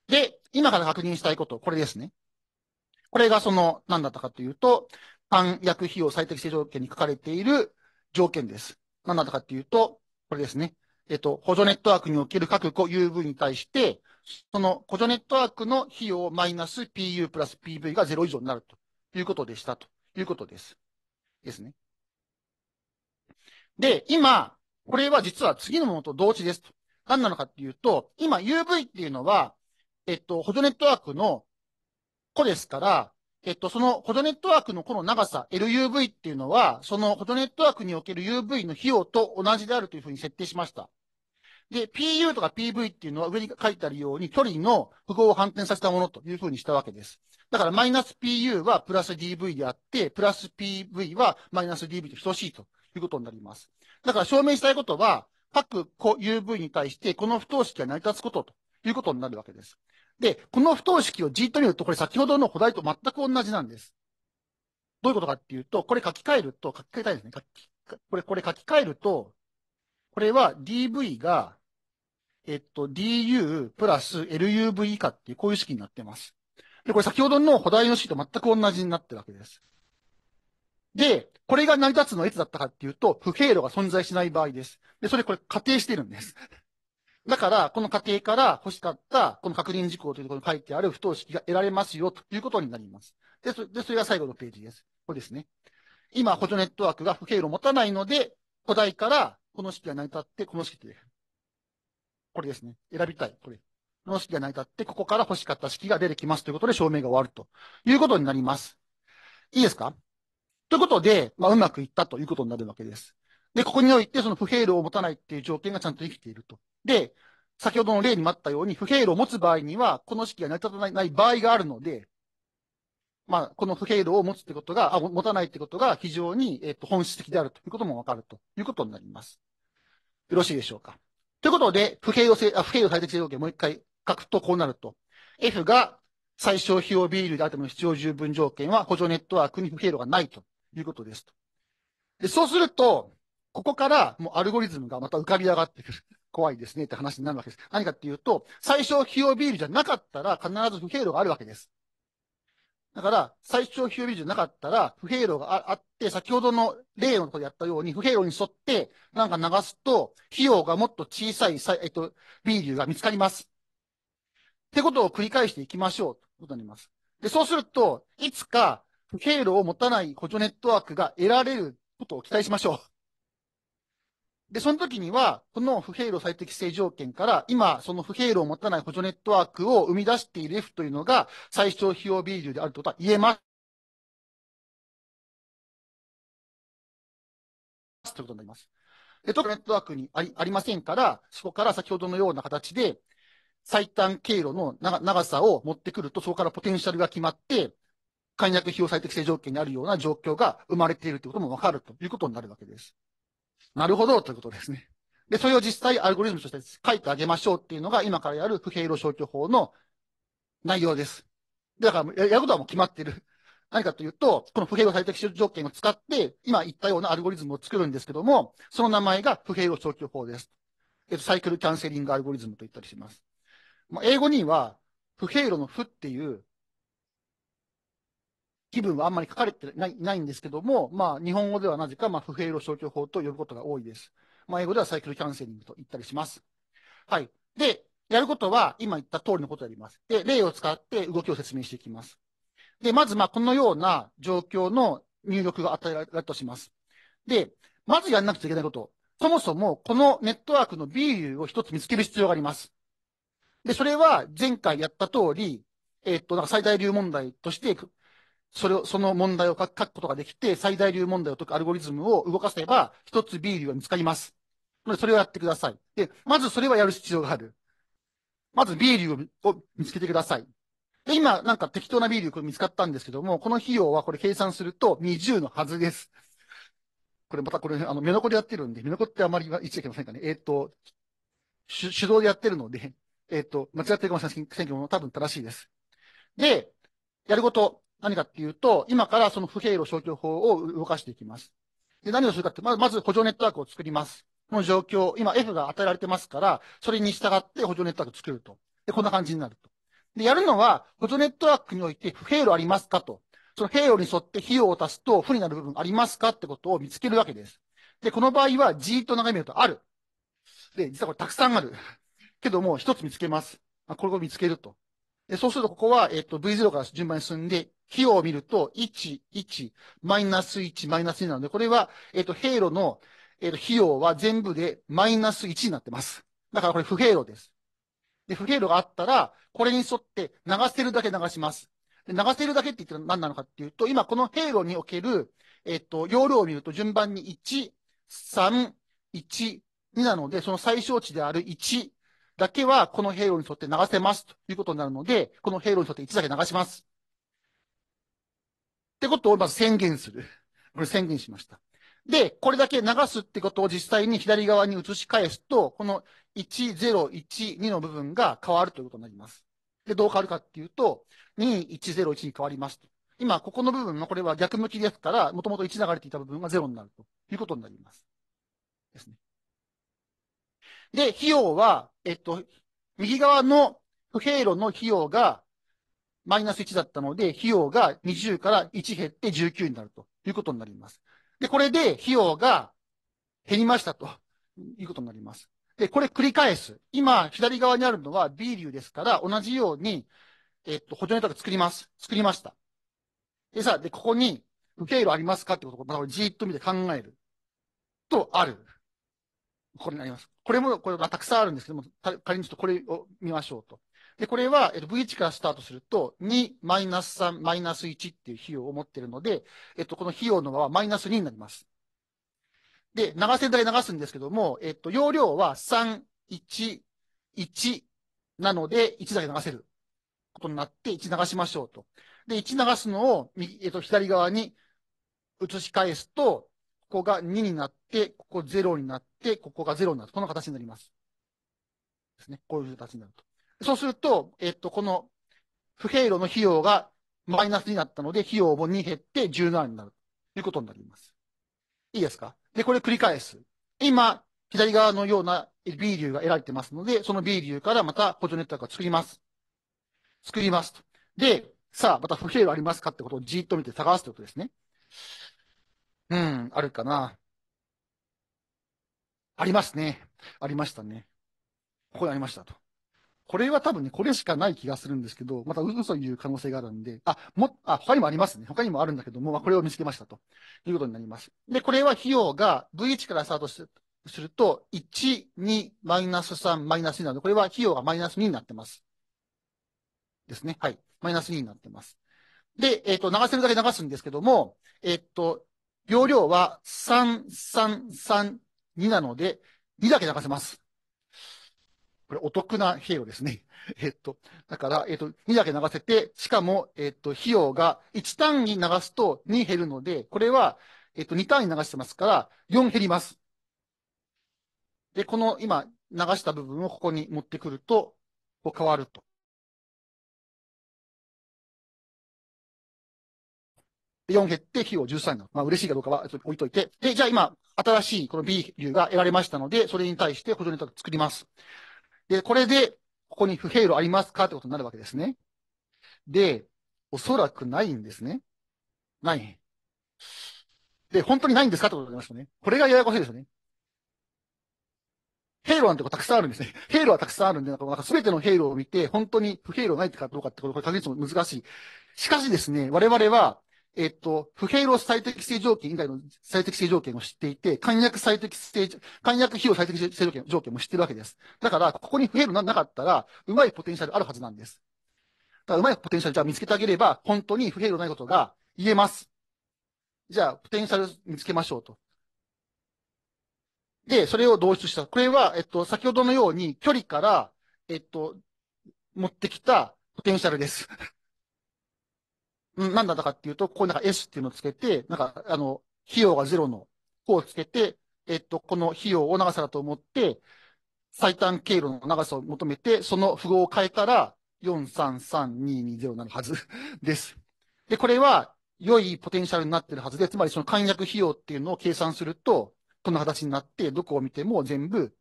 で、今から確認したいこと、これですね。これがその、何だったかというと、単薬費用最適性条件に書かれている条件です。何だったかというと、これですね。えっと、補助ネットワークにおける各個 UV に対して、その補助ネットワークの費用マイナス PU プラス PV が0以上になるということでしたということです。ですね。で、今、これは実は次のものと同時ですと。何なのかっていうと、今 UV っていうのは、えっと、補助ネットワークの個ですから、えっと、その補助ネットワークのこの長さ、LUV っていうのは、その補助ネットワークにおける UV の費用と同じであるというふうに設定しました。で、PU とか PV っていうのは上に書いてあるように距離の符号を反転させたものというふうにしたわけです。だからマイナス PU はプラス DV であって、プラス PV はマイナス DV と等しいということになります。だから証明したいことは、各 UV に対してこの不等式が成り立つことということになるわけです。で、この不等式をじっと見ると、これ先ほどの古代と全く同じなんです。どういうことかっていうと、これ書き換えると、書き換えたいですね。これ、これ書き換えると、これは DV がえっと、du プラス luv 以下っていう、こういう式になってます。で、これ先ほどの補題の式と全く同じになってるわけです。で、これが成り立つのはいつだったかっていうと、不経路が存在しない場合です。で、それこれ仮定してるんです。だから、この仮定から欲しかった、この確認事項というところに書いてある不等式が得られますよということになります。で、そでそれが最後のページです。これですね。今、補助ネットワークが不経路を持たないので、古代からこの式が成り立って、この式でこれですね。選びたい、これ。の式が成り立って、ここから欲しかった式が出てきますということで証明が終わるということになります。いいですかということで、まあ、うまくいったということになるわけです。で、ここにおいて、その不平路を持たないっていう条件がちゃんと生きていると。で、先ほどの例にもあったように、不平路を持つ場合には、この式が成り立たない場合があるので、まあ、この不平路を持つってことが、あ持たないってことが非常に、えっ、と、本質的であるということもわかるということになります。よろしいでしょうかということで、不平をせ、あ不平を最適条件もう一回書くとこうなると。F が最小費用ビールであっても必要十分条件は補助ネットワークに不平路がないということですと。で、そうすると、ここからもうアルゴリズムがまた浮かび上がってくる。怖いですねって話になるわけです。何かっていうと、最小費用ビールじゃなかったら必ず不平路があるわけです。だから、最小給ジじゃなかったら、不平路があって、先ほどの例のところやったように、不平路に沿って、なんか流すと、費用がもっと小さい、えっと、ビ B 流が見つかります。ってことを繰り返していきましょう、ということになります。で、そうすると、いつか、不平路を持たない補助ネットワークが得られることを期待しましょう。で、その時には、この不平路最適性条件から、今、その不平路を持たない補助ネットワークを生み出している F というのが、最小費用ビールであるということは言えます。ということになります。えっと、ネットワークにありありませんから、そこから先ほどのような形で、最短経路の長さを持ってくると、そこからポテンシャルが決まって、簡約費用最適性条件にあるような状況が生まれているということもわかるということになるわけです。なるほど、ということですね。で、それを実際アルゴリズムとして書いてあげましょうっていうのが今からやる不平路消去法の内容です。だからやることはもう決まってる。何かというと、この不平路最適条件を使って、今言ったようなアルゴリズムを作るんですけども、その名前が不平路消去法です。えっと、サイクルキャンセリングアルゴリズムと言ったりします。まあ、英語には、不平路の負っていう気分はあんまり書かれてないないんですけども、まあ、日本語ではなぜか、まあ、不平路消去法と呼ぶことが多いです。まあ、英語ではサイクルキャンセリングと言ったりします。はい。で、やることは、今言った通りのことをやります。で、例を使って動きを説明していきます。で、まず、まあ、このような状況の入力が与えられたとします。で、まずやんなくちゃいけないこと。そもそも、このネットワークの B ーを一つ見つける必要があります。で、それは前回やった通り、えっと、なんか最大流問題としてそれを、その問題を書くことができて、最大流問題を解くアルゴリズムを動かせば、一つ B 流が見つかります。それをやってください。で、まずそれはやる必要がある。まず B 流を見つけてください。で、今、なんか適当な B 流見つかったんですけども、この費用はこれ計算すると20のはずです。これまたこれ、あの、目残りでやってるんで、目残ってあまり言っちゃいけませんかね。えっ、ー、と、手動でやってるので、えっ、ー、と、間違ってるかもしれませんけども、多分正しいです。で、やること、何かっていうと、今からその不平路消去法を動かしていきます。で何をするかって、まず補助ネットワークを作ります。この状況、今 F が与えられてますから、それに従って補助ネットワークを作ると。で、こんな感じになると。で、やるのは、補助ネットワークにおいて不平路ありますかと。その平路に沿って費用を足すと負になる部分ありますかってことを見つけるわけです。で、この場合はじっと眺めるとある。で、実はこれたくさんある。けども、一つ見つけます。これを見つけると。で、そうするとここは、えっ、と、V0 から順番に進んで、費用を見ると、1、1、マイナス1、マイナス2なので、これは、えっ、と、平路の、えっ、と、費用は全部でマイナス1になってます。だからこれ不平路です。で、不平路があったら、これに沿って流せるだけ流します。で流せるだけって言ったら何なのかっていうと、今この平路における、えっ、と、容量を見ると順番に1、3、1、2なので、その最小値である1だけはこの平路に沿って流せますということになるので、この平路に沿って1だけ流します。ってことをまず宣言する。これ宣言しました。で、これだけ流すってことを実際に左側に移し返すと、この1012の部分が変わるということになります。で、どう変わるかっていうと、2101に変わりますと。今、ここの部分のこれは逆向きですから、もともと1流れていた部分が0になるということになります。ですね。で、費用は、えっと、右側の不平路の費用がマイナス1だったので、費用が20から1減って19になるということになります。で、これで費用が減りましたということになります。で、これ繰り返す。今、左側にあるのは B 流ですから、同じように、えっと、補助ネタが作ります。作りました。でさ、で、ここに、受け入れありますかってことを、まあ、じーっと見て考える。と、ある。これになります。これも、これ、がたくさんあるんですけども、仮にちょっとこれを見ましょうと。で、これは V1 からスタートすると、2、マイナス3、マイナス1っていう費用を持ってるので、えっと、この費用の場はマイナス2になります。で、流せ台流すんですけども、えっと、容量は3、1、1なので、1だけ流せることになって、1流しましょうと。で、1流すのを右、えっと、左側に移し返すと、ここが2になって、ここ0になって、ここが0になる。この形になります。ですね。こういう形になると。そうすると、えっと、この不平路の費用がマイナスになったので、費用も2減って17になるということになります。いいですかで、これ繰り返す。今、左側のような B 流が得られてますので、その B 流からまた補助ネットワークを作ります。作りますと。で、さあ、また不平路ありますかってことをじっと見て探すということですね。うん、あるかな。ありますね。ありましたね。ここにありましたと。これは多分ね、これしかない気がするんですけど、また嘘言う可能性があるんで、あ、も、あ、他にもありますね。他にもあるんだけども、まあ、これを見つけましたということになります。で、これは費用が V1 からスタートして、すると、1、2、マイナス3、マイナス2なので、これは費用がマイナス2になってます。ですね。はい。マイナス2になってます。で、えっ、ー、と、流せるだけ流すんですけども、えっ、ー、と、容量は3、3、3、2なので、2だけ流せます。これお得な費用ですね。えっと、だから、えっと、2だけ流せて、しかも、えっと、費用が1単位流すと2減るので、これは、えっと、2単位流してますから、4減ります。で、この今流した部分をここに持ってくると、こう変わると。4減って費用13なる。まあ嬉しいかどうかは置いといて。で、じゃあ今、新しいこの B 流が得られましたので、それに対して補助ネタを作ります。で、これで、ここに不平路ありますかってことになるわけですね。で、おそらくないんですね。ない。で、本当にないんですかってことになりますよね。これがややこしいですよね。平イロなんてことたくさんあるんですね。平路はたくさんあるんで、なんか全ての平路を見て、本当に不平イないってかどうかってこと、これ確実に難しい。しかしですね、我々は、えっと、不平路最適性条件以外の最適性条件を知っていて、簡約最適性、簡約費用最適性条件条件も知ってるわけです。だから、ここに不平ロなかったら、うまいポテンシャルあるはずなんです。だから、うまいポテンシャルじゃあ見つけてあげれば、本当に不平路ないことが言えます。じゃあ、ポテンシャル見つけましょうと。で、それを導出した。これは、えっと、先ほどのように、距離から、えっと、持ってきたポテンシャルです。うん、なんだったかっていうと、ここになんか S っていうのをつけて、なんか、あの、費用がゼロの方をつけて、えっと、この費用を長さだと思って、最短経路の長さを求めて、その符号を変えたら、43322なるはず です。で、これは良いポテンシャルになってるはずで、つまりその簡約費用っていうのを計算すると、こんな形になって、どこを見ても全部、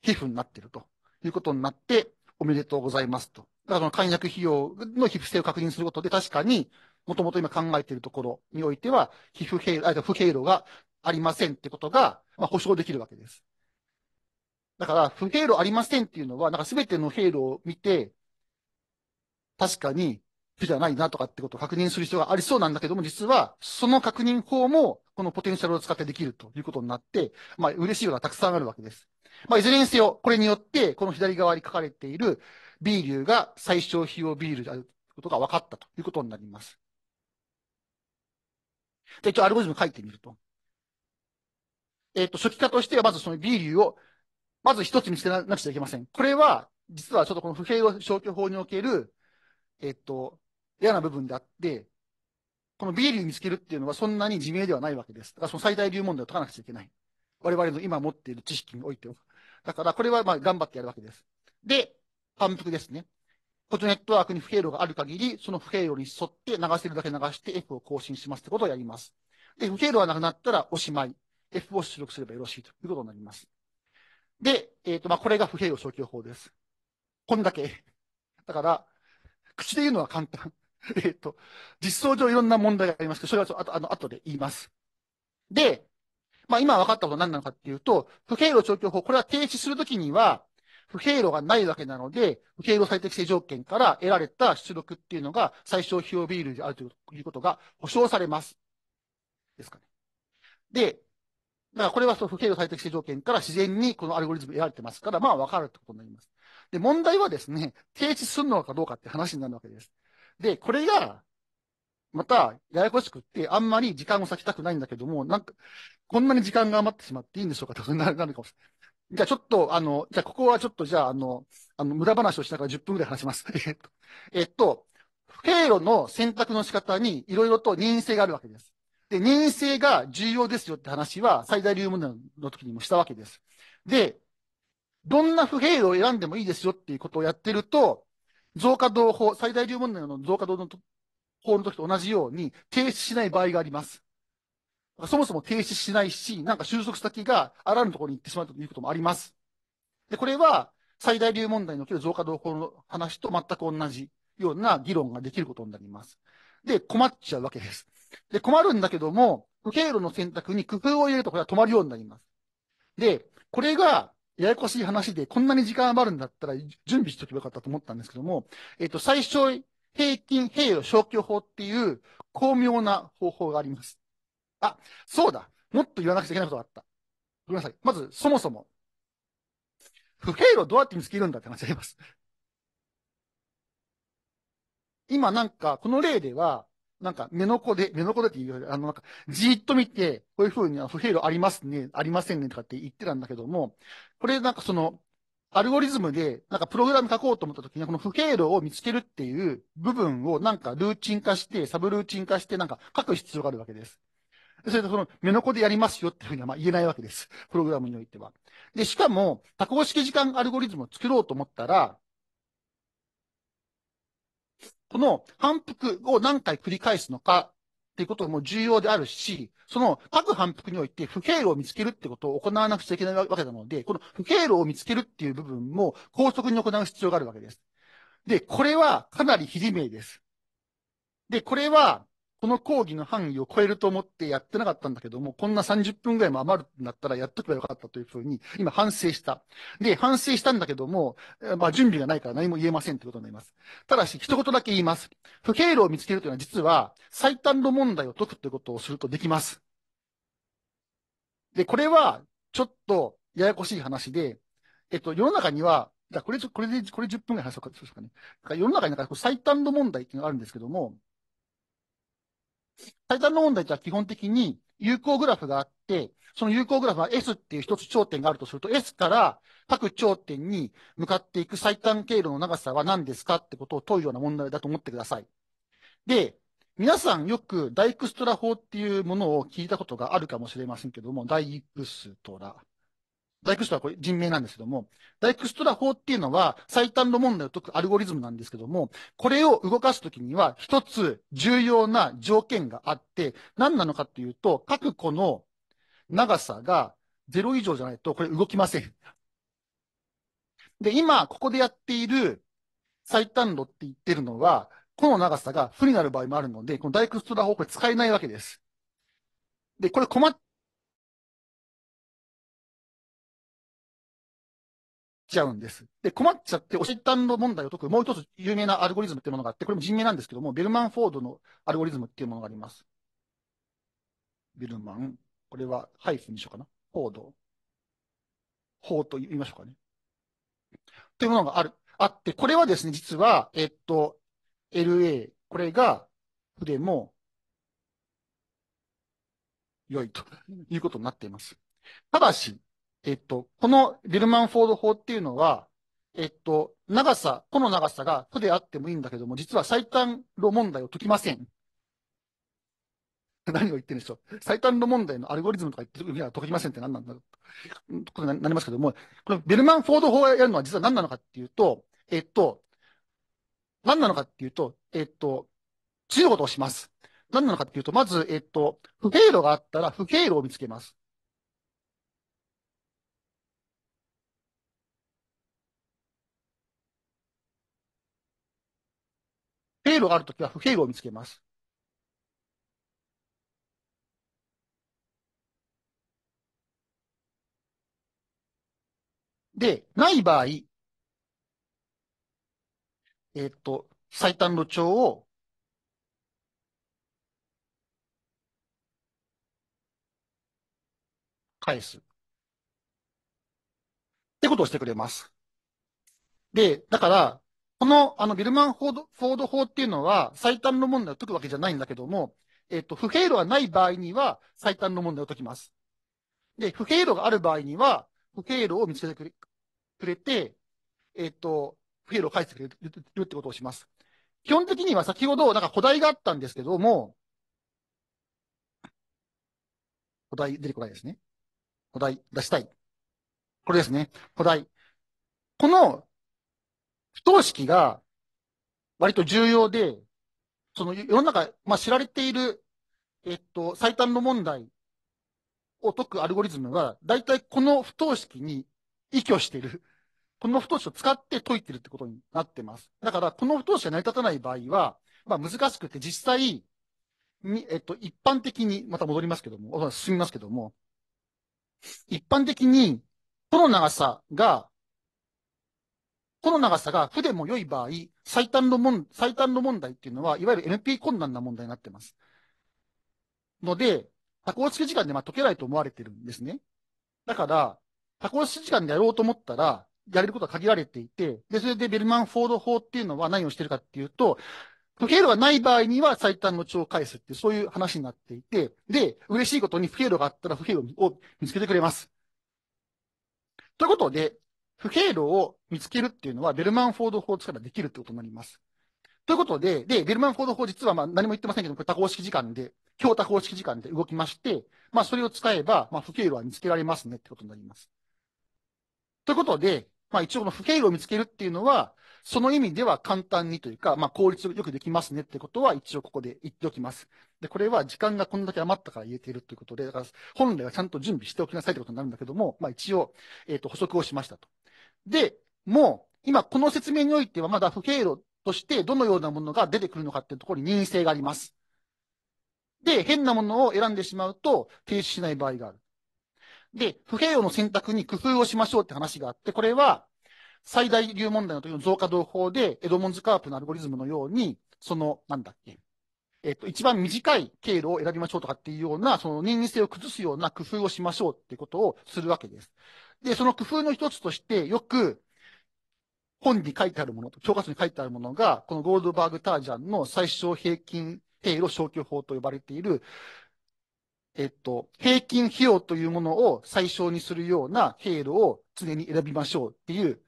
皮膚になってるということになって、おめでとうございますとだからその解約費用の寄付性を確認することで、確かに、もともと今考えているところにおいては、寄付経路、不経路がありませんってことが、まあ、保証できるわけです。だから、不経路ありませんっていうのは、なんかすべての経路を見て、確かに、不じゃないなとかってことを確認する必要がありそうなんだけども、実は、その確認法も、このポテンシャルを使ってできるということになって、まあ、嬉しいようなたくさんあるわけです。まあ、いずれにせよ、これによって、この左側に書かれている、B 流が最小費用ビールであることが分かったということになります。で、一応アルゴリズム書いてみると。えっ、ー、と、初期化としてはまずその B 流を、まず一つ見つけなくちゃいけません。これは、実はちょっとこの不平を消去法における、えっ、ー、と、嫌な部分であって、この B 流見つけるっていうのはそんなに自明ではないわけです。だからその最大流問題を解かなくちゃいけない。我々の今持っている知識においては。だからこれはまあ頑張ってやるわけです。で、反復ですね。補トネットワークに不経路がある限り、その不経路に沿って流せるだけ流して F を更新しますってことをやります。で、不経路がなくなったらおしまい。F を出力すればよろしいということになります。で、えっ、ー、と、まあ、これが不平路消去法です。こんだけ。だから、口で言うのは簡単。えっと、実装上いろんな問題がありますけど、それはちょっとあの後で言います。で、まあ、今分かったことは何なのかっていうと、不平路消去法、これは停止するときには、不平路がないわけなので、不平路最適性条件から得られた出力っていうのが最小費用ビールであるということが保証されます。ですかね。で、だからこれはその不平路最適性条件から自然にこのアルゴリズム得られてますから、まあわかるってことになります。で、問題はですね、停止するのかどうかって話になるわけです。で、これが、また、ややこしくって、あんまり時間を割きたくないんだけども、なんか、こんなに時間が余ってしまっていいんでしょうかとなるかもしれない。じゃあちょっと、あの、じゃあここはちょっと、じゃあ、あの、あの、無駄話をしながら10分ぐらい話します。えっと、経路の選択の仕方にいろいろと任意性があるわけです。で、任意性が重要ですよって話は最大流問題の時にもしたわけです。で、どんな不平を選んでもいいですよっていうことをやってると、増加動法、最大流問題の増加動の法の時と同じように停止しない場合があります。そもそも停止しないし、なんか収束先があらぬところに行ってしまうということもあります。で、これは最大流問題における増加動向の話と全く同じような議論ができることになります。で、困っちゃうわけです。で、困るんだけども、経路の選択に工夫を入れるとこれは止まるようになります。で、これがややこしい話で、こんなに時間余るんだったら準備しておけばよかったと思ったんですけども、えっ、と、最小平均平与消去法っていう巧妙な方法があります。あ、そうだ。もっと言わなくちゃいけないことがあった。ごめんなさい。まず、そもそも、不平路どうやって見つけるんだって話あります。今なんか、この例では、なんか、目の子で、目の子でって言うあの、なんか、じーっと見て、こういうふうに不平路ありますね、ありませんねとかって言ってたんだけども、これなんかその、アルゴリズムで、なんかプログラム書こうと思った時に、この不平路を見つけるっていう部分をなんかルーチン化して、サブルーチン化して、なんか書く必要があるわけです。それでその、目の子でやりますよっていうふうにはまあ言えないわけです。プログラムにおいては。で、しかも、多項式時間アルゴリズムを作ろうと思ったら、この反復を何回繰り返すのかっていうことも重要であるし、その各反復において不経路を見つけるってことを行わなくちゃいけないわけなので、この不経路を見つけるっていう部分も高速に行う必要があるわけです。で、これはかなり非自明です。で、これはこの講義の範囲を超えると思ってやってなかったんだけども、こんな30分ぐらいも余るんだったらやっとけばよかったというふうに、今反省した。で、反省したんだけども、まあ準備がないから何も言えませんということになります。ただし、一言だけ言います。不経路を見つけるというのは実は、最短の問題を解くということをするとできます。で、これは、ちょっとややこしい話で、えっと、世の中には、じゃこれ、これで、これ10分ぐらい話そうか、そうですかね。か世の中になんか最短の問題っていうのがあるんですけども、最短の問題じゃは基本的に有効グラフがあって、その有効グラフは S っていう一つ頂点があるとすると、S から各頂点に向かっていく最短経路の長さは何ですかってことを問うような問題だと思ってください。で、皆さんよくダイクストラ法っていうものを聞いたことがあるかもしれませんけども、ダイクストラ。ダイクストラこれ人名なんですけども、ダイクストラ法っていうのは最短の問題を解くアルゴリズムなんですけども、これを動かすときには一つ重要な条件があって、何なのかっていうと、各個の長さが0以上じゃないとこれ動きません。で、今、ここでやっている最短路って言ってるのは、この長さが負になる場合もあるので、このダイクストラ法これ使えないわけです。で、これ困っちゃうんです。で、困っちゃって、おしったんの問題を解く、もう一つ有名なアルゴリズムっていうものがあって、これも人名なんですけども、ベルマンフォードのアルゴリズムっていうものがあります。ベルマン、これはハイフンにしようかな。フォード。法と言いましょうかね。というものがある、あって、これはですね、実は、えっと、LA、これが、筆も、良いということになっています。ただし、えっと、このビルマンフォード法っていうのは、えっと、長さ、この長さが負であってもいいんだけども、実は最短路問題を解きません。何を言ってるんでしょう。最短路問題のアルゴリズムとか言ってる意味は解きませんって何なんだろう。ことになりますけども、このビルマンフォード法をやるのは実は何なのかっていうと、えっと、何なのかっていうと、えっと、次のことをします。何なのかっていうと、まず、えっと、不平路があったら不平路を見つけます。路があるときは不平路を見つけます。で、ない場合、えっと、最短の長を返す。ってことをしてくれます。で、だから、この、あの、ビルマンフォードフォード法っていうのは、最短の問題を解くわけじゃないんだけども、えっ、と、不平路がない場合には、最短の問題を解きます。で、不平路がある場合には、不平路を見つけてくれくれて、えっ、と、不平路を返してくれるってことをします。基本的には先ほど、なんか古代があったんですけども、古代、出てこないですね。古代、出したい。これですね。古代。この不等式が割と重要で、その世の中、まあ、知られている、えっと、最短の問題を解くアルゴリズムは、大体この不等式に依拠している。この不等式を使って解いてるってことになってます。だから、この不等式が成り立たない場合は、まあ、難しくて、実際に、えっと、一般的に、また戻りますけども、進みますけども、一般的に、この長さがこの長さが負でも良い場合、最短の問、最短の問題っていうのは、いわゆる NP 困難な問題になってます。ので、多項式時間でまあ解けないと思われてるんですね。だから、多項式時間でやろうと思ったら、やれることは限られていて、で、それでベルマンフォード法っていうのは何をしてるかっていうと、不経路がない場合には最短の値を返すっていう、そういう話になっていて、で、嬉しいことに不経路があったら不経路を見つけてくれます。ということで、不平路を見つけるっていうのは、ベルマンフォード法を使らできるってことになります。ということで、で、ベルマンフォード法実はまあ何も言ってませんけど、これ多項式時間で、強多方式時間で動きまして、まあそれを使えば、まあ不経路は見つけられますねってことになります。ということで、まあ一応この不経路を見つけるっていうのは、その意味では簡単にというか、まあ効率よくできますねってことは一応ここで言っておきます。で、これは時間がこんだけ余ったから言えているということで、だから本来はちゃんと準備しておきなさいということになるんだけども、まあ一応、えっ、ー、と、補足をしましたと。で、もう、今この説明においてはまだ不経路としてどのようなものが出てくるのかっていうところに任意性があります。で、変なものを選んでしまうと停止しない場合がある。で、不平用の選択に工夫をしましょうって話があって、これは最大流問題の時の増加動法で、エドモンズ・カープのアルゴリズムのように、その、なんだっけ、えっと、一番短い経路を選びましょうとかっていうような、その人間性を崩すような工夫をしましょうっていうことをするわけです。で、その工夫の一つとして、よく、本に書いてあるものと、教科書に書いてあるものが、このゴールドバーグ・タージャンの最小平均経路消去法と呼ばれている、えっと、平均費用というものを最小にするような経路を常に選びましょうっていう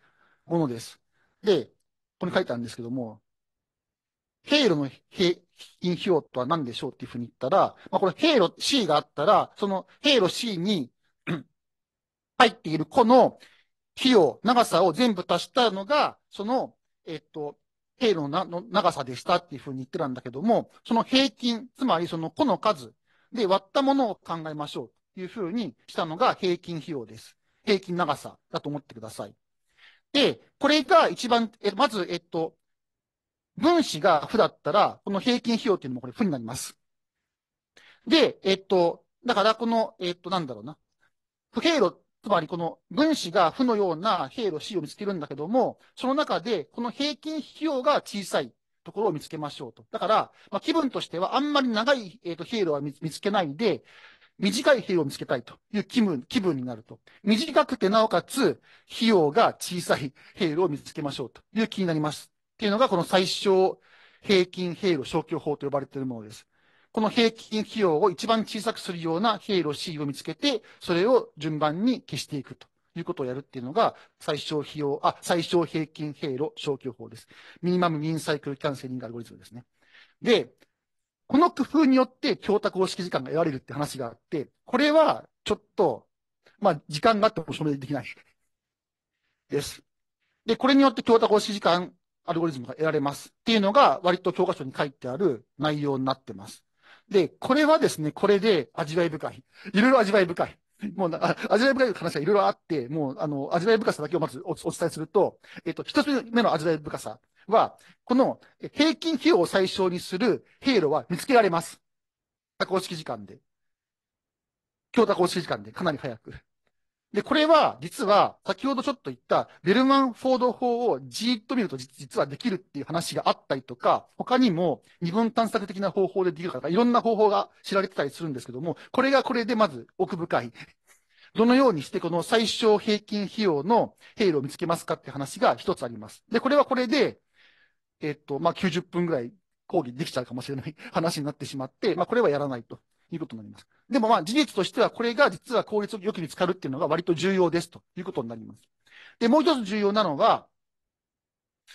ものです。で、ここに書いてあるんですけども、ヘイロのヘイン費用とは何でしょうっていうふうに言ったら、まあ、これヘイロ C があったら、そのヘイロ C に 入っている子の費用、長さを全部足したのが、その、えっと、ヘイロの長さでしたっていうふうに言ってたんだけども、その平均、つまりその子の数で割ったものを考えましょうというふうにしたのが平均費用です。平均長さだと思ってください。で、これが一番、えまず、えっと、分子が負だったら、この平均費用っていうのもこれ負になります。で、えっと、だからこの、えっと、なんだろうな。不平路、つまりこの分子が負のような平路 C を見つけるんだけども、その中でこの平均費用が小さいところを見つけましょうと。だから、まあ、気分としてはあんまり長い、えっと、経路は見つけないで、短い費用を見つけたいという気分、気分になると。短くてなおかつ、費用が小さい平路を見つけましょうという気になります。っていうのが、この最小平均平路消去法と呼ばれているものです。この平均費用を一番小さくするような経路 C を見つけて、それを順番に消していくということをやるっていうのが、最小費用、あ、最小平均平路消去法です。ミニマムミンサイクルキャンセリングアルゴリズムですね。で、この工夫によって供託公式時間が得られるって話があって、これはちょっと、まあ、時間があっても証明できないです。で、これによって供託公式時間アルゴリズムが得られますっていうのが割と教科書に書いてある内容になってます。で、これはですね、これで味わい深い。いろいろ味わい深い。もうな、味わい深い話がいろいろあって、もう、あの、味わい深さだけをまずお伝えすると、えっと、一つ目の味わい深さは、この平均費用を最小にする経路は見つけられます。多公式時間で。強多公式時間で、かなり早く。で、これは、実は、先ほどちょっと言った、ベルマンフォード法をじーっと見ると実はできるっていう話があったりとか、他にも、二分探索的な方法でできるかとか、いろんな方法が知られてたりするんですけども、これがこれでまず奥深い。どのようにしてこの最小平均費用の経路を見つけますかって話が一つあります。で、これはこれで、えっと、まあ、90分ぐらい講義できちゃうかもしれない話になってしまって、まあ、これはやらないと。いうことになります。でもまあ事実としてはこれが実は効率よく見つかるっていうのが割と重要ですということになります。で、もう一つ重要なのは、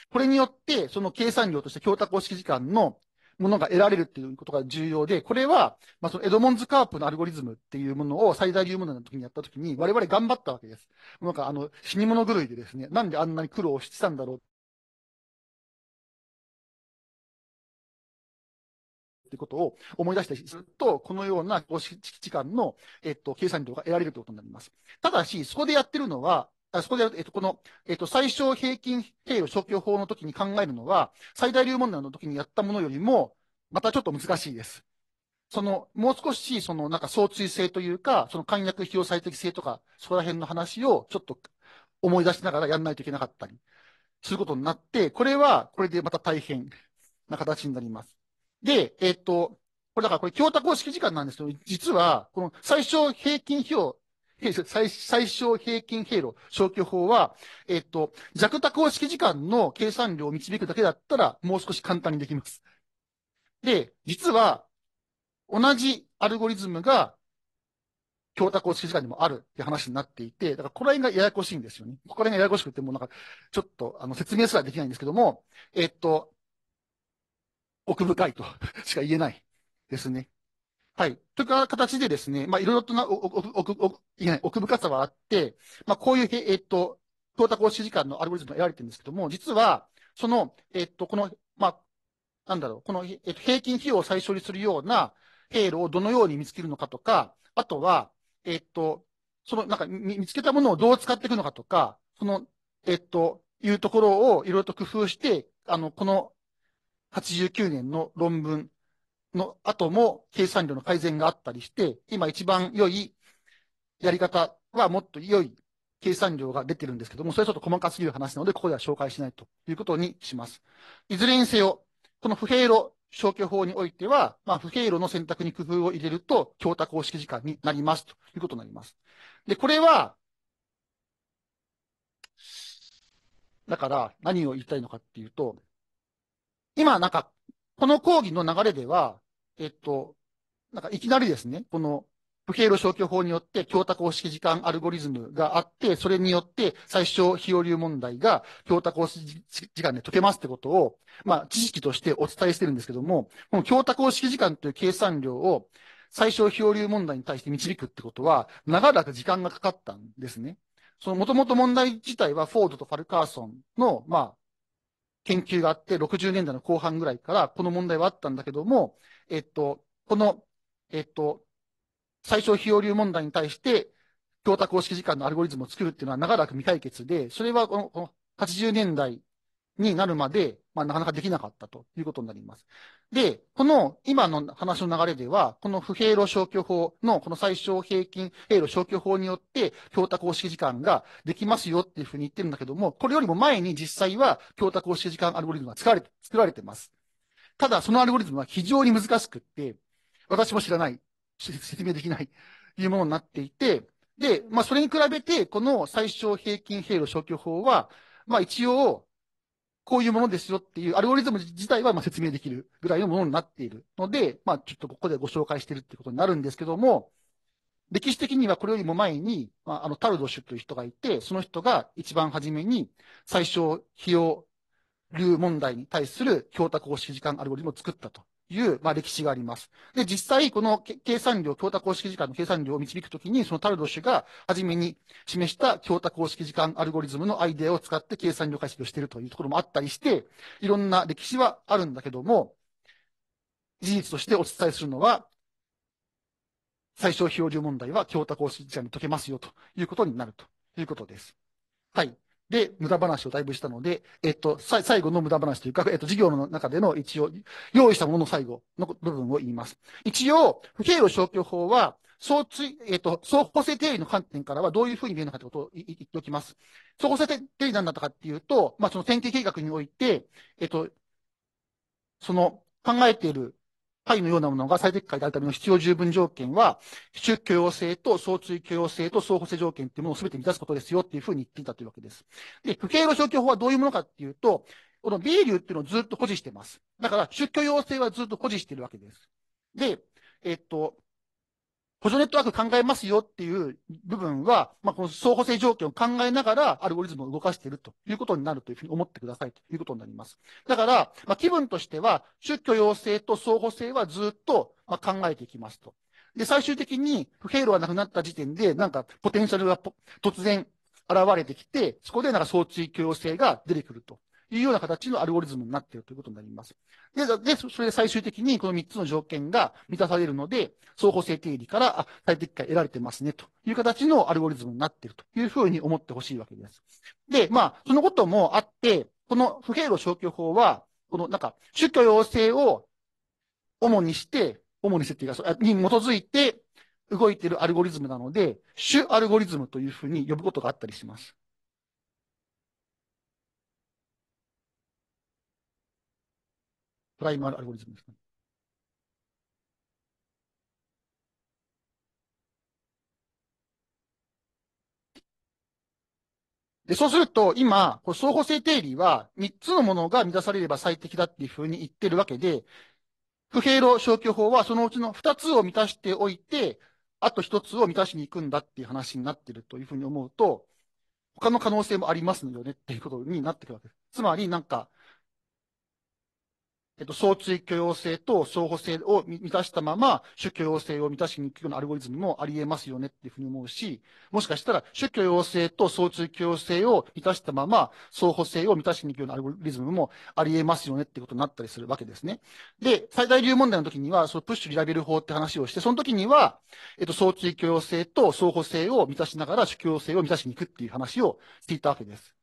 これによってその計算量として強化公式時間のものが得られるっていうことが重要で、これは、まあ、そのエドモンズ・カープのアルゴリズムっていうものを最大流ものの時にやった時に、我々頑張ったわけです。なんか、あの、死に物狂いでですね、なんであんなに苦労してたんだろうっていうことを思い出したりすると、このような公式時間の、えっと、計算量が得られるということになります。ただし、そこでやってるのは、あそこで、えっと、この、えっと、最小平均経路消去法の時に考えるのは、最大流問題の時にやったものよりも、またちょっと難しいです。その、もう少し、その、なんか、相対性というか、その、簡約費用最適性とか、そこら辺の話を、ちょっと、思い出しながらやんないといけなかったり、することになって、これは、これでまた大変な形になります。で、えっと、これだからこれ、京太公式時間なんですけど、実は、この最小平均費用、最最小平均経路消去法は、えっと、弱多公式時間の計算量を導くだけだったら、もう少し簡単にできます。で、実は、同じアルゴリズムが、強多公式時間でもあるって話になっていて、だからこの辺がややこしいんですよね。ここら辺がややこしくて、もうなんか、ちょっと、あの、説明すらできないんですけども、えっと、奥深いとしか言えないですね。はい。という形でですね、まあ、いろいろとな、奥深さはあって、まあ、こういう、えっと、タ達指時間のアルゴリズムが得られてるんですけども、実は、その、えっと、この、まあ、なんだろう、この、えっと、平均費用を最小にするような経路をどのように見つけるのかとか、あとは、えっと、その、なんか、見つけたものをどう使っていくのかとか、その、えっと、いうところをいろいろと工夫して、あの、この89年の論文の後も計算量の改善があったりして、今一番良いやり方はもっと良い計算量が出てるんですけども、それはちょっと細かすぎる話なので、ここでは紹介しないということにします。いずれにせよ、この不平路消去法においては、まあ、不平路の選択に工夫を入れると、強化公式時間になりますということになります。で、これは、だから何を言いたいのかっていうと、今、なんか、この講義の流れでは、えっと、なんかいきなりですね、この、不経路消去法によって教多公式時間アルゴリズムがあって、それによって最小費用流問題が教多公式時間で解けますってことを、まあ、知識としてお伝えしてるんですけども、この教多公式時間という計算量を最小費用流問題に対して導くってことは、長らく時間がかかったんですね。そのもともと問題自体はフォードとファルカーソンの、まあ、研究があって、60年代の後半ぐらいからこの問題はあったんだけども、えっと、この、えっと、最小費用流問題に対して、供託公式時間のアルゴリズムを作るっていうのは長らく未解決で、それはこの80年代になるまで、まあ、なかなかできなかったということになります。で、この今の話の流れでは、この不平路消去法のこの最小平均平路消去法によって、供託公式時間ができますよっていうふうに言ってるんだけども、これよりも前に実際は供託公式時間アルゴリズムが作られて、作られてます。ただ、そのアルゴリズムは非常に難しくって、私も知らない、説明できない、いうものになっていて、で、まあ、それに比べて、この最小平均平路消去法は、まあ、一応、こういうものですよっていうアルゴリズム自体はま説明できるぐらいのものになっているので、まあ、ちょっとここでご紹介しているってことになるんですけども、歴史的にはこれよりも前に、まあ、あのタルドシュという人がいて、その人が一番初めに最小費用流問題に対する供託公式時間アルゴリズムを作ったという、まあ、歴史があります。で、実際、この計算量、強化公式時間の計算量を導くときに、そのタルド氏が初めに示した強化公式時間アルゴリズムのアイデアを使って計算量解析をしているというところもあったりして、いろんな歴史はあるんだけども、事実としてお伝えするのは、最小標流問題は強化公式時間に解けますよということになるということです。はい。で、無駄話をだいぶしたので、えっと、最後の無駄話というか、えっと、授業の中での一応、用意したものの最後の部分を言います。一応、不敬路消去法は、相追、えっと、相補正定理の観点からはどういうふうに見えるのかということを言っておきます。相補正定理なんだったかっていうと、まあ、その典型計画において、えっと、その考えている配のようなものが最適解であるための必要十分条件は、出許容性と相追許容性と相補正条件っていうものを全て満たすことですよっていうふうに言っていたというわけです。で、不経路消去法はどういうものかっていうと、この B 流っていうのをずっと保持してます。だから、出許要請はずっと保持してるわけです。で、えっと、補助ネットワーク考えますよっていう部分は、まあ、この相互性条件を考えながら、アルゴリズムを動かしているということになるというふうに思ってくださいということになります。だから、まあ、気分としては、出許要請と相互性はずっと、まあ、考えていきますと。で、最終的に不平路がなくなった時点で、なんかポテンシャルが突然現れてきて、そこでなんか相追許要請が出てくると。いうような形のアルゴリズムになっているということになります。で、でそれで最終的にこの3つの条件が満たされるので、双方性定理から最適解得られてますねという形のアルゴリズムになっているというふうに思ってほしいわけです。で、まあ、そのこともあって、この不平路消去法は、このなんか、宗教要請を主にして、主に設定が、に基づいて動いているアルゴリズムなので、主アルゴリズムというふうに呼ぶことがあったりします。プライマルアルゴリズムですね。で、そうすると、今、こ相互性定理は、3つのものが満たされれば最適だっていうふうに言ってるわけで、不平路消去法はそのうちの2つを満たしておいて、あと1つを満たしに行くんだっていう話になってるというふうに思うと、他の可能性もありますよねっていうことになってくるわけです。つまり、なんか、えっと、相追許容性と相互性を満たしたまま、主許容性を満たしに行くようなアルゴリズムもあり得ますよねっていうふうに思うし、もしかしたら、主許容性と相追許容性を満たしたまま、相互性を満たしに行くようなアルゴリズムもあり得ますよねってことになったりするわけですね。で、最大流問題の時には、そのプッシュリラベル法って話をして、その時には、えっと、相追許容性と相互性を満たしながら、主許容性を満たしに行くっていう話をしていたわけです。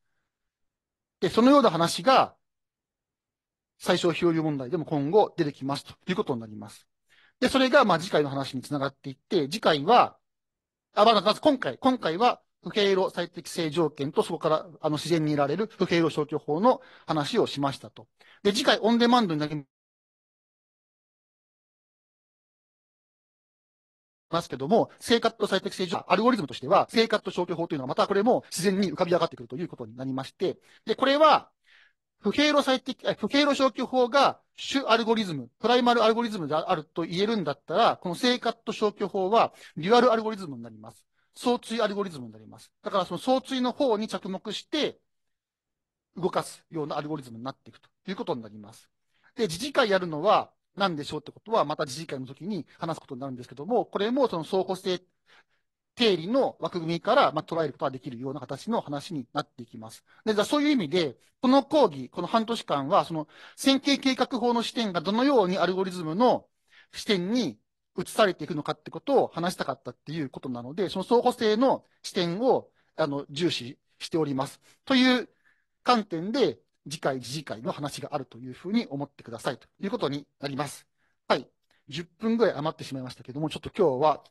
で、そのような話が、最小費用量問題でも今後出てきますということになります。で、それが、まあ、次回の話につながっていって、次回は、あ、まず、まず今回、今回は、不平路最適性条件と、そこから、あの、自然にいられる不平路消去法の話をしましたと。で、次回、オンデマンドになりますけども、生活と最適性件、アルゴリズムとしては、生活と消去法というのは、またこれも自然に浮かび上がってくるということになりまして、で、これは、不経路最適、不経路消去法が主アルゴリズム、プライマルアルゴリズムであると言えるんだったら、この正カット消去法はデュアルアルゴリズムになります。相対アルゴリズムになります。だからその相対の方に着目して、動かすようなアルゴリズムになっていくということになります。で、自治会やるのは何でしょうってことは、また自治会の時に話すことになるんですけども、これもその相互性、定理の枠組みから、まあ、捉えることができるような形の話になっていきます。で、じゃそういう意味で、この講義、この半年間は、その線形計画法の視点がどのようにアルゴリズムの視点に移されていくのかってことを話したかったっていうことなので、その相互性の視点を、あの、重視しております。という観点で、次回、次次回の話があるというふうに思ってくださいということになります。はい。10分ぐらい余ってしまいましたけども、ちょっと今日は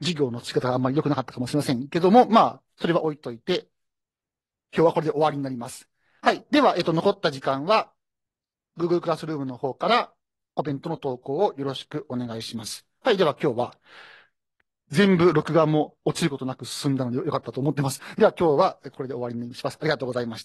授業の仕方があんまり良くなかったかもしれませんけども、まあ、それは置いといて、今日はこれで終わりになります。はい。では、えっと、残った時間は、Google クラスルームの方からコメントの投稿をよろしくお願いします。はい。では、今日は、全部録画も落ちることなく進んだのでよかったと思ってます。では、今日はこれで終わりにします。ありがとうございました。